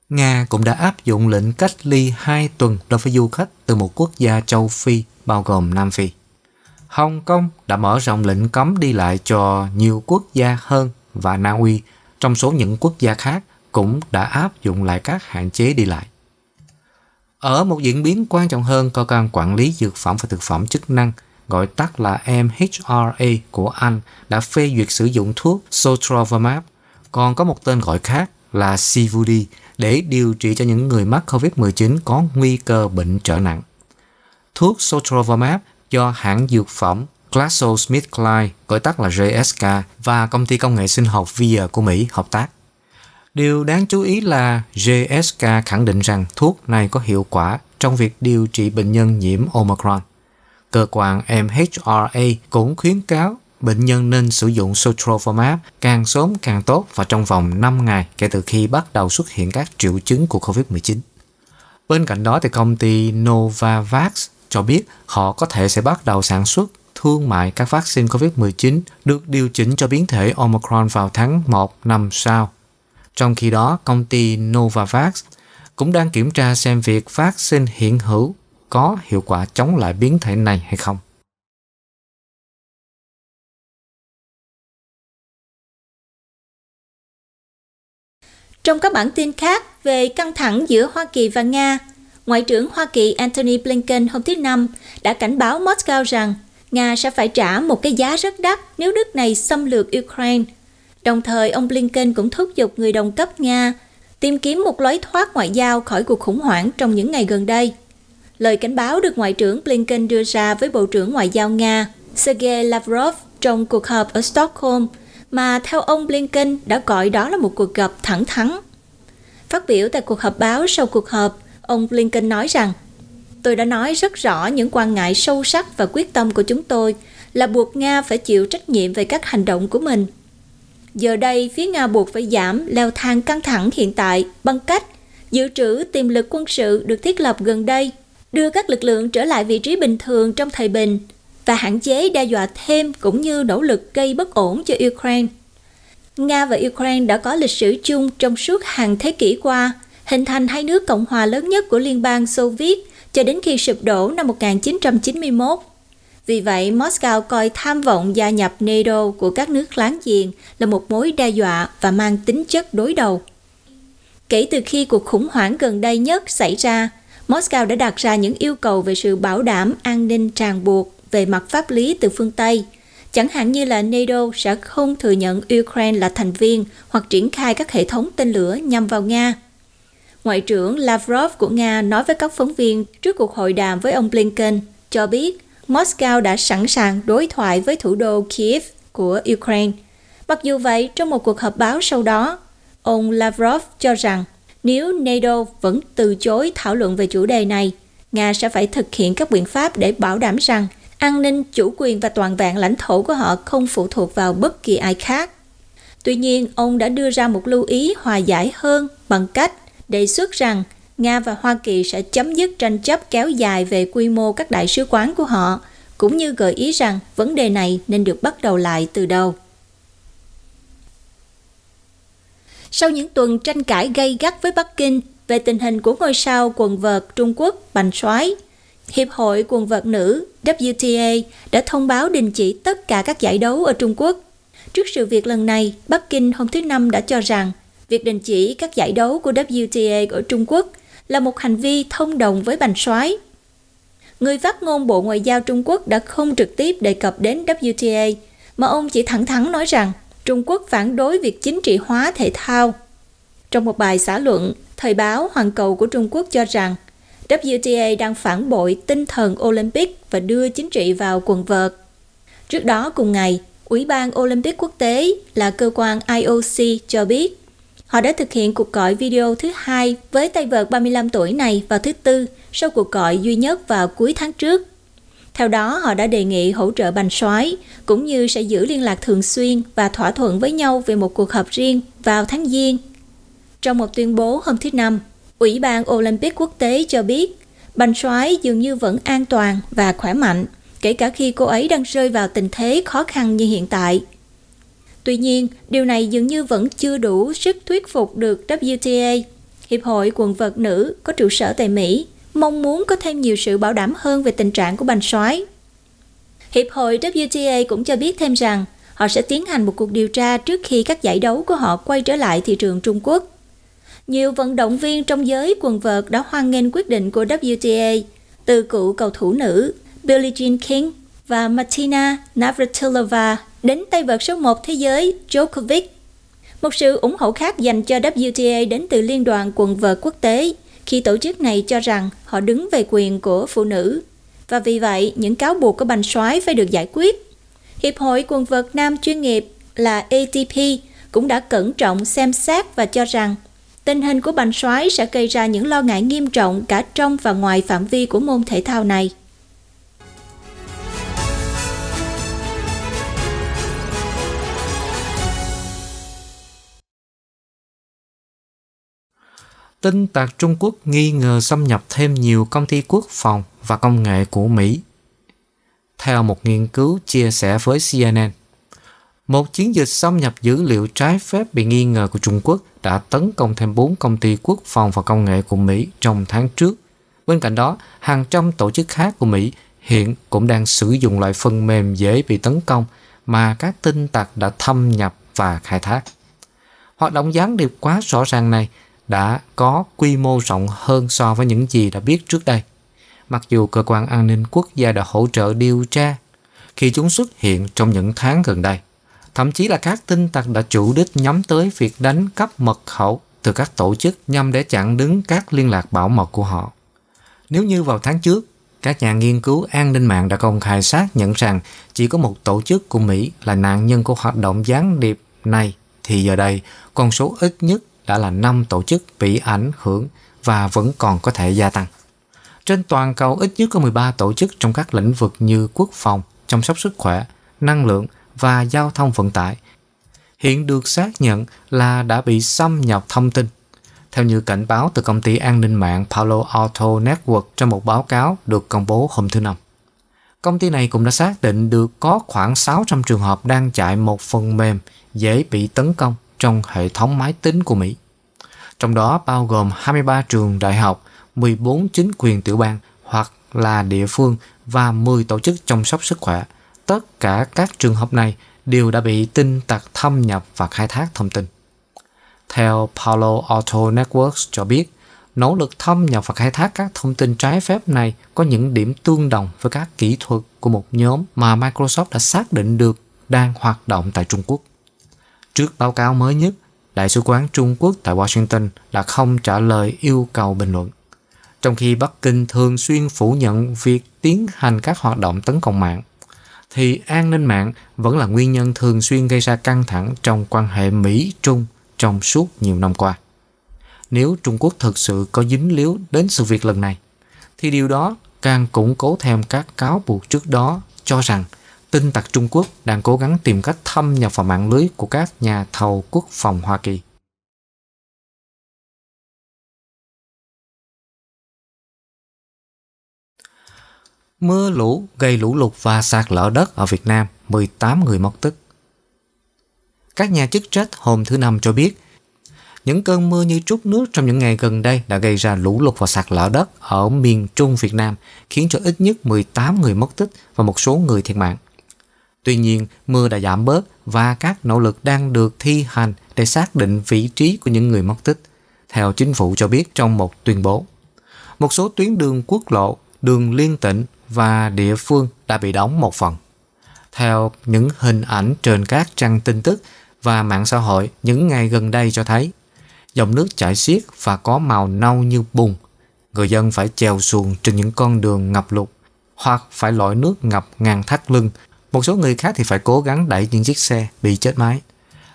Nga cũng đã áp dụng lệnh cách ly 2 tuần đối với du khách từ một quốc gia châu Phi bao gồm Nam Phi. Hong Kong đã mở rộng lệnh cấm đi lại cho nhiều quốc gia hơn và Na Uy trong số những quốc gia khác cũng đã áp dụng lại các hạn chế đi lại. Ở một diễn biến quan trọng hơn, cơ quan quản lý dược phẩm và thực phẩm chức năng gọi tắt là MHRA của Anh đã phê duyệt sử dụng thuốc Sotrovimab, còn có một tên gọi khác là Sivudi để điều trị cho những người mắc COVID-19 có nguy cơ bệnh trở nặng. Thuốc Sotrovimab do hãng dược phẩm GlaxoSmithKline, gọi tắt là GSK, và công ty công nghệ sinh học Vir của Mỹ hợp tác. Điều đáng chú ý là GSK khẳng định rằng thuốc này có hiệu quả trong việc điều trị bệnh nhân nhiễm Omicron. Cơ quan MHRA cũng khuyến cáo bệnh nhân nên sử dụng Sotrovimab càng sớm càng tốt và trong vòng 5 ngày kể từ khi bắt đầu xuất hiện các triệu chứng của COVID-19. Bên cạnh đó thì công ty Novavax cho biết họ có thể sẽ bắt đầu sản xuất thương mại các vaccine COVID-19 được điều chỉnh cho biến thể Omicron vào tháng 1 năm sau. Trong khi đó, công ty Novavax cũng đang kiểm tra xem việc vaccine hiện hữu có hiệu quả chống lại biến thể này hay không. Trong các bản tin khác về căng thẳng giữa Hoa Kỳ và Nga, Ngoại trưởng Hoa Kỳ Antony Blinken hôm thứ Năm đã cảnh báo Moscow rằng Nga sẽ phải trả một cái giá rất đắt nếu nước này xâm lược Ukraine. Đồng thời, ông Blinken cũng thúc giục người đồng cấp Nga tìm kiếm một lối thoát ngoại giao khỏi cuộc khủng hoảng trong những ngày gần đây. Lời cảnh báo được Ngoại trưởng Blinken đưa ra với Bộ trưởng Ngoại giao Nga Sergei Lavrov trong cuộc họp ở Stockholm, mà theo ông Blinken đã gọi đó là một cuộc gặp thẳng thắn. Phát biểu tại cuộc họp báo sau cuộc họp, ông Blinken nói rằng tôi đã nói rất rõ những quan ngại sâu sắc và quyết tâm của chúng tôi là buộc Nga phải chịu trách nhiệm về các hành động của mình. Giờ đây, phía Nga buộc phải giảm leo thang căng thẳng hiện tại bằng cách dự trữ tiềm lực quân sự được thiết lập gần đây, đưa các lực lượng trở lại vị trí bình thường trong thời bình và hạn chế đe dọa thêm cũng như nỗ lực gây bất ổn cho Ukraine. Nga và Ukraine đã có lịch sử chung trong suốt hàng thế kỷ qua, hình thành hai nước cộng hòa lớn nhất của Liên bang Xô Viết cho đến khi sụp đổ năm 1991. Vì vậy, Moscow coi tham vọng gia nhập NATO của các nước láng giềng là một mối đe dọa và mang tính chất đối đầu. Kể từ khi cuộc khủng hoảng gần đây nhất xảy ra, Moscow đã đặt ra những yêu cầu về sự bảo đảm an ninh tràn buộc về mặt pháp lý từ phương Tây, chẳng hạn như là NATO sẽ không thừa nhận Ukraine là thành viên hoặc triển khai các hệ thống tên lửa nhằm vào Nga. Ngoại trưởng Lavrov của Nga nói với các phóng viên trước cuộc hội đàm với ông Blinken, cho biết Moscow đã sẵn sàng đối thoại với thủ đô Kiev của Ukraine. Mặc dù vậy, trong một cuộc họp báo sau đó, ông Lavrov cho rằng nếu NATO vẫn từ chối thảo luận về chủ đề này, Nga sẽ phải thực hiện các biện pháp để bảo đảm rằng an ninh, chủ quyền và toàn vẹn lãnh thổ của họ không phụ thuộc vào bất kỳ ai khác. Tuy nhiên, ông đã đưa ra một lưu ý hòa giải hơn bằng cách đề xuất rằng Nga và Hoa Kỳ sẽ chấm dứt tranh chấp kéo dài về quy mô các đại sứ quán của họ, cũng như gợi ý rằng vấn đề này nên được bắt đầu lại từ đầu. Sau những tuần tranh cãi gay gắt với Bắc Kinh về tình hình của ngôi sao quần vợt Trung Quốc Bành Soái, Hiệp hội quần vợt nữ WTA đã thông báo đình chỉ tất cả các giải đấu ở Trung Quốc. Trước sự việc lần này, Bắc Kinh hôm thứ Năm đã cho rằng việc đình chỉ các giải đấu của WTA ở Trung Quốc là một hành vi thông đồng với bành soái. Người phát ngôn Bộ Ngoại giao Trung Quốc đã không trực tiếp đề cập đến WTA, mà ông chỉ thẳng thắn nói rằng Trung Quốc phản đối việc chính trị hóa thể thao. Trong một bài xã luận, thời báo Hoàng Cầu của Trung Quốc cho rằng WTA đang phản bội tinh thần Olympic và đưa chính trị vào quần vợt. Trước đó cùng ngày, Ủy ban Olympic Quốc tế là cơ quan IOC cho biết Họ đã thực hiện cuộc gọi video thứ hai với tay vợt 35 tuổi này vào thứ tư sau cuộc gọi duy nhất vào cuối tháng trước. Theo đó, họ đã đề nghị hỗ trợ bành soái cũng như sẽ giữ liên lạc thường xuyên và thỏa thuận với nhau về một cuộc họp riêng vào tháng Giêng. Trong một tuyên bố hôm thứ Năm, Ủy ban Olympic Quốc tế cho biết bành soái dường như vẫn an toàn và khỏe mạnh, kể cả khi cô ấy đang rơi vào tình thế khó khăn như hiện tại – Tuy nhiên, điều này dường như vẫn chưa đủ sức thuyết phục được WTA. Hiệp hội quần vợt nữ có trụ sở tại Mỹ mong muốn có thêm nhiều sự bảo đảm hơn về tình trạng của bành soái. Hiệp hội WTA cũng cho biết thêm rằng họ sẽ tiến hành một cuộc điều tra trước khi các giải đấu của họ quay trở lại thị trường Trung Quốc. Nhiều vận động viên trong giới quần vợt đã hoan nghênh quyết định của WTA, từ cựu cầu thủ nữ Billie Jean King và Martina Navratilova đến tay vợt số 1 thế giới Djokovic. Một sự ủng hộ khác dành cho WTA đến từ Liên đoàn quần vợt quốc tế khi tổ chức này cho rằng họ đứng về quyền của phụ nữ và vì vậy những cáo buộc của bành soái phải được giải quyết. Hiệp hội quần vợt nam chuyên nghiệp là ATP cũng đã cẩn trọng xem xét và cho rằng tình hình của bành soái sẽ gây ra những lo ngại nghiêm trọng cả trong và ngoài phạm vi của môn thể thao này. Tin tặc Trung Quốc nghi ngờ xâm nhập thêm nhiều công ty quốc phòng và công nghệ của Mỹ. Theo một nghiên cứu chia sẻ với CNN, một chiến dịch xâm nhập dữ liệu trái phép bị nghi ngờ của Trung Quốc đã tấn công thêm 4 công ty quốc phòng và công nghệ của Mỹ trong tháng trước. Bên cạnh đó, hàng trăm tổ chức khác của Mỹ hiện cũng đang sử dụng loại phần mềm dễ bị tấn công mà các tin tặc đã thâm nhập và khai thác. Hoạt động gián điệp quá rõ ràng này đã có quy mô rộng hơn so với những gì đã biết trước đây. Mặc dù cơ quan an ninh quốc gia đã hỗ trợ điều tra khi chúng xuất hiện trong những tháng gần đây, thậm chí là các tin tặc đã chủ đích nhắm tới việc đánh cắp mật khẩu từ các tổ chức nhằm để chặn đứng các liên lạc bảo mật của họ. Nếu như vào tháng trước, các nhà nghiên cứu an ninh mạng đã công khai xác nhận rằng chỉ có một tổ chức của Mỹ là nạn nhân của hoạt động gián điệp này thì giờ đây con số ít nhất đã là 5 tổ chức bị ảnh hưởng và vẫn còn có thể gia tăng. Trên toàn cầu ít nhất có 13 tổ chức trong các lĩnh vực như quốc phòng, chăm sóc sức khỏe, năng lượng và giao thông vận tải hiện được xác nhận là đã bị xâm nhập thông tin. Theo như cảnh báo từ công ty an ninh mạng Palo Alto Network trong một báo cáo được công bố hôm thứ Năm. Công ty này cũng đã xác định được có khoảng 600 trường hợp đang chạy một phần mềm dễ bị tấn công trong hệ thống máy tính của Mỹ trong đó bao gồm 23 trường đại học, 14 chính quyền tiểu bang hoặc là địa phương và 10 tổ chức chăm sóc sức khỏe. Tất cả các trường hợp này đều đã bị tin tặc thâm nhập và khai thác thông tin. Theo Palo Alto Networks cho biết, nỗ lực thâm nhập và khai thác các thông tin trái phép này có những điểm tương đồng với các kỹ thuật của một nhóm mà Microsoft đã xác định được đang hoạt động tại Trung Quốc. Trước báo cáo mới nhất, Đại sứ quán Trung Quốc tại Washington là không trả lời yêu cầu bình luận, trong khi Bắc Kinh thường xuyên phủ nhận việc tiến hành các hoạt động tấn công mạng thì an ninh mạng vẫn là nguyên nhân thường xuyên gây ra căng thẳng trong quan hệ Mỹ-Trung trong suốt nhiều năm qua. Nếu Trung Quốc thực sự có dính líu đến sự việc lần này, thì điều đó càng củng cố thêm các cáo buộc trước đó cho rằng tin tặc Trung Quốc đang cố gắng tìm cách thâm nhập vào mạng lưới của các nhà thầu quốc phòng Hoa Kỳ. Mưa lũ gây lũ lụt và sạt lở đất ở Việt Nam, 18 người mất tích. Các nhà chức trách hôm thứ Năm cho biết, những cơn mưa như trút nước trong những ngày gần đây đã gây ra lũ lụt và sạt lở đất ở miền Trung Việt Nam, khiến cho ít nhất 18 người mất tích và một số người thiệt mạng. Tuy nhiên, mưa đã giảm bớt và các nỗ lực đang được thi hành để xác định vị trí của những người mất tích, theo chính phủ cho biết trong một tuyên bố. Một số tuyến đường quốc lộ, đường liên tỉnh và địa phương đã bị đóng một phần. Theo những hình ảnh trên các trang tin tức và mạng xã hội những ngày gần đây cho thấy, dòng nước chảy xiết và có màu nâu như bùn. Người dân phải chèo xuồng trên những con đường ngập lụt hoặc phải lội nước ngập ngàn thắt lưng một số người khác thì phải cố gắng đẩy những chiếc xe bị chết máy.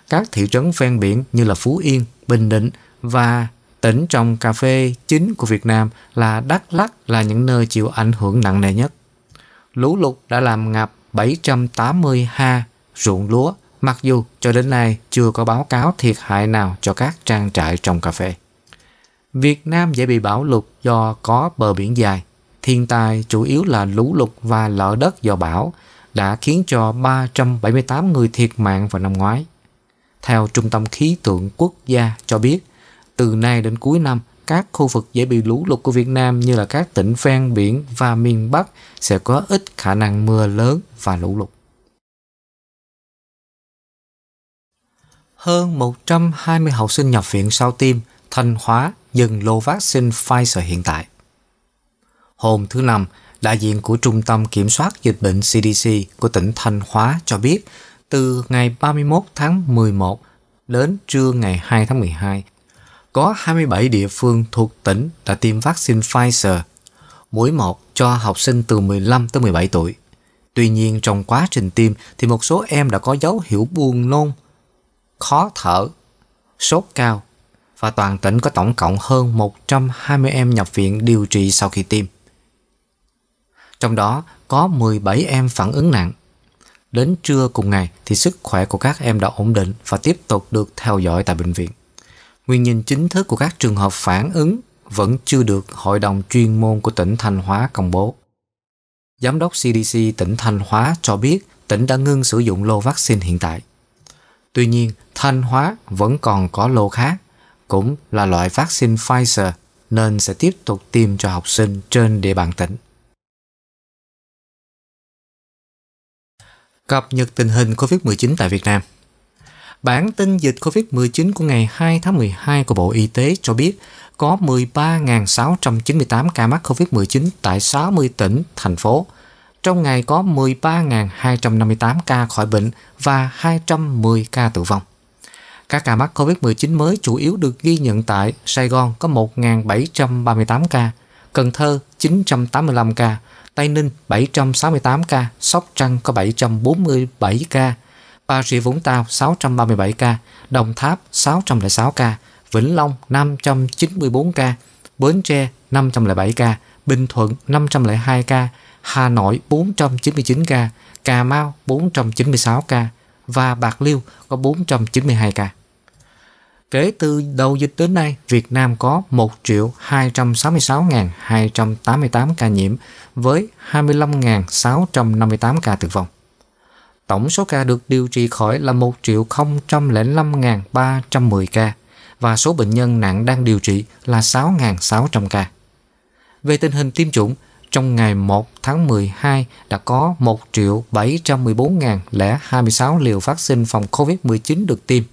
Các thị trấn ven biển như là Phú Yên, Bình Định và tỉnh trồng cà phê chính của Việt Nam là Đắk lắc là những nơi chịu ảnh hưởng nặng nề nhất. Lũ lụt đã làm ngập 780 ha ruộng lúa, mặc dù cho đến nay chưa có báo cáo thiệt hại nào cho các trang trại trồng cà phê. Việt Nam dễ bị bão lụt do có bờ biển dài. Thiên tai chủ yếu là lũ lụt và lở đất do bão, đã khiến cho 378 người thiệt mạng vào năm ngoái. Theo Trung tâm Khí tượng Quốc gia cho biết, từ nay đến cuối năm, các khu vực dễ bị lũ lụt của Việt Nam như là các tỉnh ven biển và miền Bắc sẽ có ít khả năng mưa lớn và lũ lụt. Hơn 120 học sinh nhập viện sau tiêm, Thanh Hóa dừng lô vaccine Pfizer hiện tại. Hôm thứ Năm, đại diện của Trung tâm Kiểm soát Dịch bệnh CDC của tỉnh Thanh Hóa cho biết, từ ngày 31 tháng 11 đến trưa ngày 2 tháng 12, có 27 địa phương thuộc tỉnh đã tiêm vaccine Pfizer, mũi 1 cho học sinh từ 15 tới 17 tuổi. Tuy nhiên trong quá trình tiêm thì một số em đã có dấu hiệu buồn nôn, khó thở, sốt cao và toàn tỉnh có tổng cộng hơn 120 em nhập viện điều trị sau khi tiêm trong đó có 17 em phản ứng nặng. Đến trưa cùng ngày thì sức khỏe của các em đã ổn định và tiếp tục được theo dõi tại bệnh viện. Nguyên nhân chính thức của các trường hợp phản ứng vẫn chưa được Hội đồng chuyên môn của tỉnh Thanh Hóa công bố. Giám đốc CDC tỉnh Thanh Hóa cho biết tỉnh đã ngưng sử dụng lô vaccine hiện tại. Tuy nhiên, Thanh Hóa vẫn còn có lô khác, cũng là loại vaccine Pfizer nên sẽ tiếp tục tiêm cho học sinh trên địa bàn tỉnh. Cập nhật tình hình COVID-19 tại Việt Nam Bản tin dịch COVID-19 của ngày 2 tháng 12 của Bộ Y tế cho biết có 13.698 ca mắc COVID-19 tại 60 tỉnh, thành phố. Trong ngày có 13.258 ca khỏi bệnh và 210 ca tử vong. Các ca mắc COVID-19 mới chủ yếu được ghi nhận tại Sài Gòn có 1.738 ca, Cần Thơ 985 ca, Tây Ninh 768 ca, Sóc Trăng có 747 ca, Bà Rịa Vũng Tàu 637 ca, Đồng Tháp 606 ca, Vĩnh Long 594 ca, Bến Tre 507 ca, Bình Thuận 502 ca, Hà Nội 499 ca, Cà Mau 496 ca và Bạc Liêu có 492 ca. Kể từ đầu dịch đến nay, Việt Nam có 1 266.288 ca nhiễm với 25.658 ca tử vong. Tổng số ca được điều trị khỏi là 1 005.310 ca và số bệnh nhân nặng đang điều trị là 6.600 ca. Về tình hình tiêm chủng, trong ngày 1 tháng 12 đã có 1 714.026 liều vaccine phòng COVID-19 được tiêm –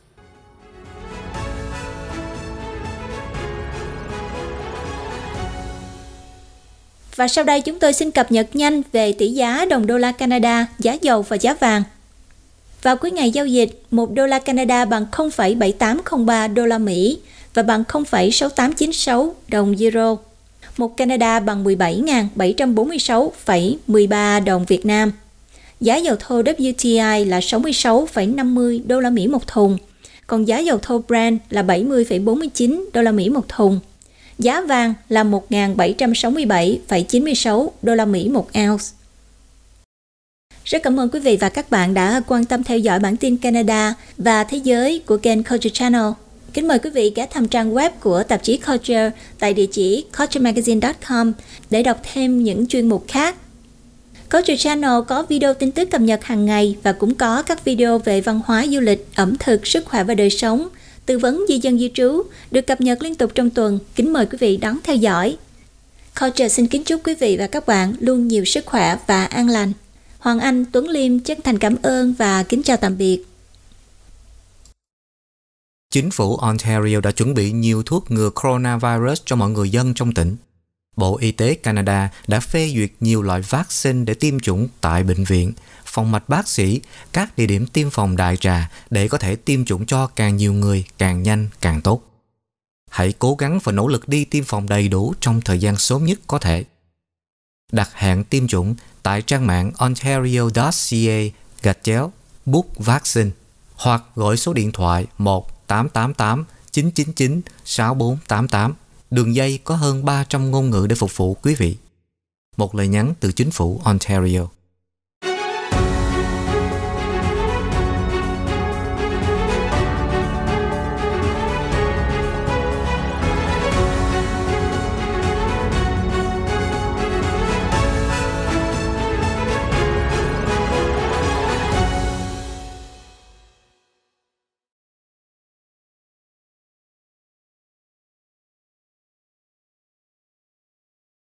Và sau đây chúng tôi xin cập nhật nhanh về tỷ giá đồng đô la Canada, giá dầu và giá vàng. Vào cuối ngày giao dịch, 1 đô la Canada bằng 0,7803 đô la Mỹ và bằng 0,6896 đồng euro. 1 Canada bằng 17.746,13 đồng Việt Nam. Giá dầu thô WTI là 66,50 đô la Mỹ một thùng, còn giá dầu thô Brent là 70,49 đô la Mỹ một thùng giá vàng là 1.767,96 đô la Mỹ một ounce. Rất cảm ơn quý vị và các bạn đã quan tâm theo dõi bản tin Canada và thế giới của kênh Culture Channel. Kính mời quý vị ghé thăm trang web của tạp chí Culture tại địa chỉ culturemagazine.com để đọc thêm những chuyên mục khác. Culture Channel có video tin tức cập nhật hàng ngày và cũng có các video về văn hóa du lịch, ẩm thực, sức khỏe và đời sống – tư vấn di dân di trú được cập nhật liên tục trong tuần. Kính mời quý vị đón theo dõi. Culture xin kính chúc quý vị và các bạn luôn nhiều sức khỏe và an lành. Hoàng Anh, Tuấn Liêm chân thành cảm ơn và kính chào tạm biệt. Chính phủ Ontario đã chuẩn bị nhiều thuốc ngừa coronavirus cho mọi người dân trong tỉnh. Bộ Y tế Canada đã phê duyệt nhiều loại vaccine để tiêm chủng tại bệnh viện – phòng mạch bác sĩ, các địa điểm tiêm phòng đại trà để có thể tiêm chủng cho càng nhiều người càng nhanh càng tốt. Hãy cố gắng và nỗ lực đi tiêm phòng đầy đủ trong thời gian sớm nhất có thể. Đặt hẹn tiêm chủng tại trang mạng ontario.ca gạch chéo book vaccine hoặc gọi số điện thoại 1888 999 6488. Đường dây có hơn 300 ngôn ngữ để phục vụ quý vị. Một lời nhắn từ chính phủ Ontario.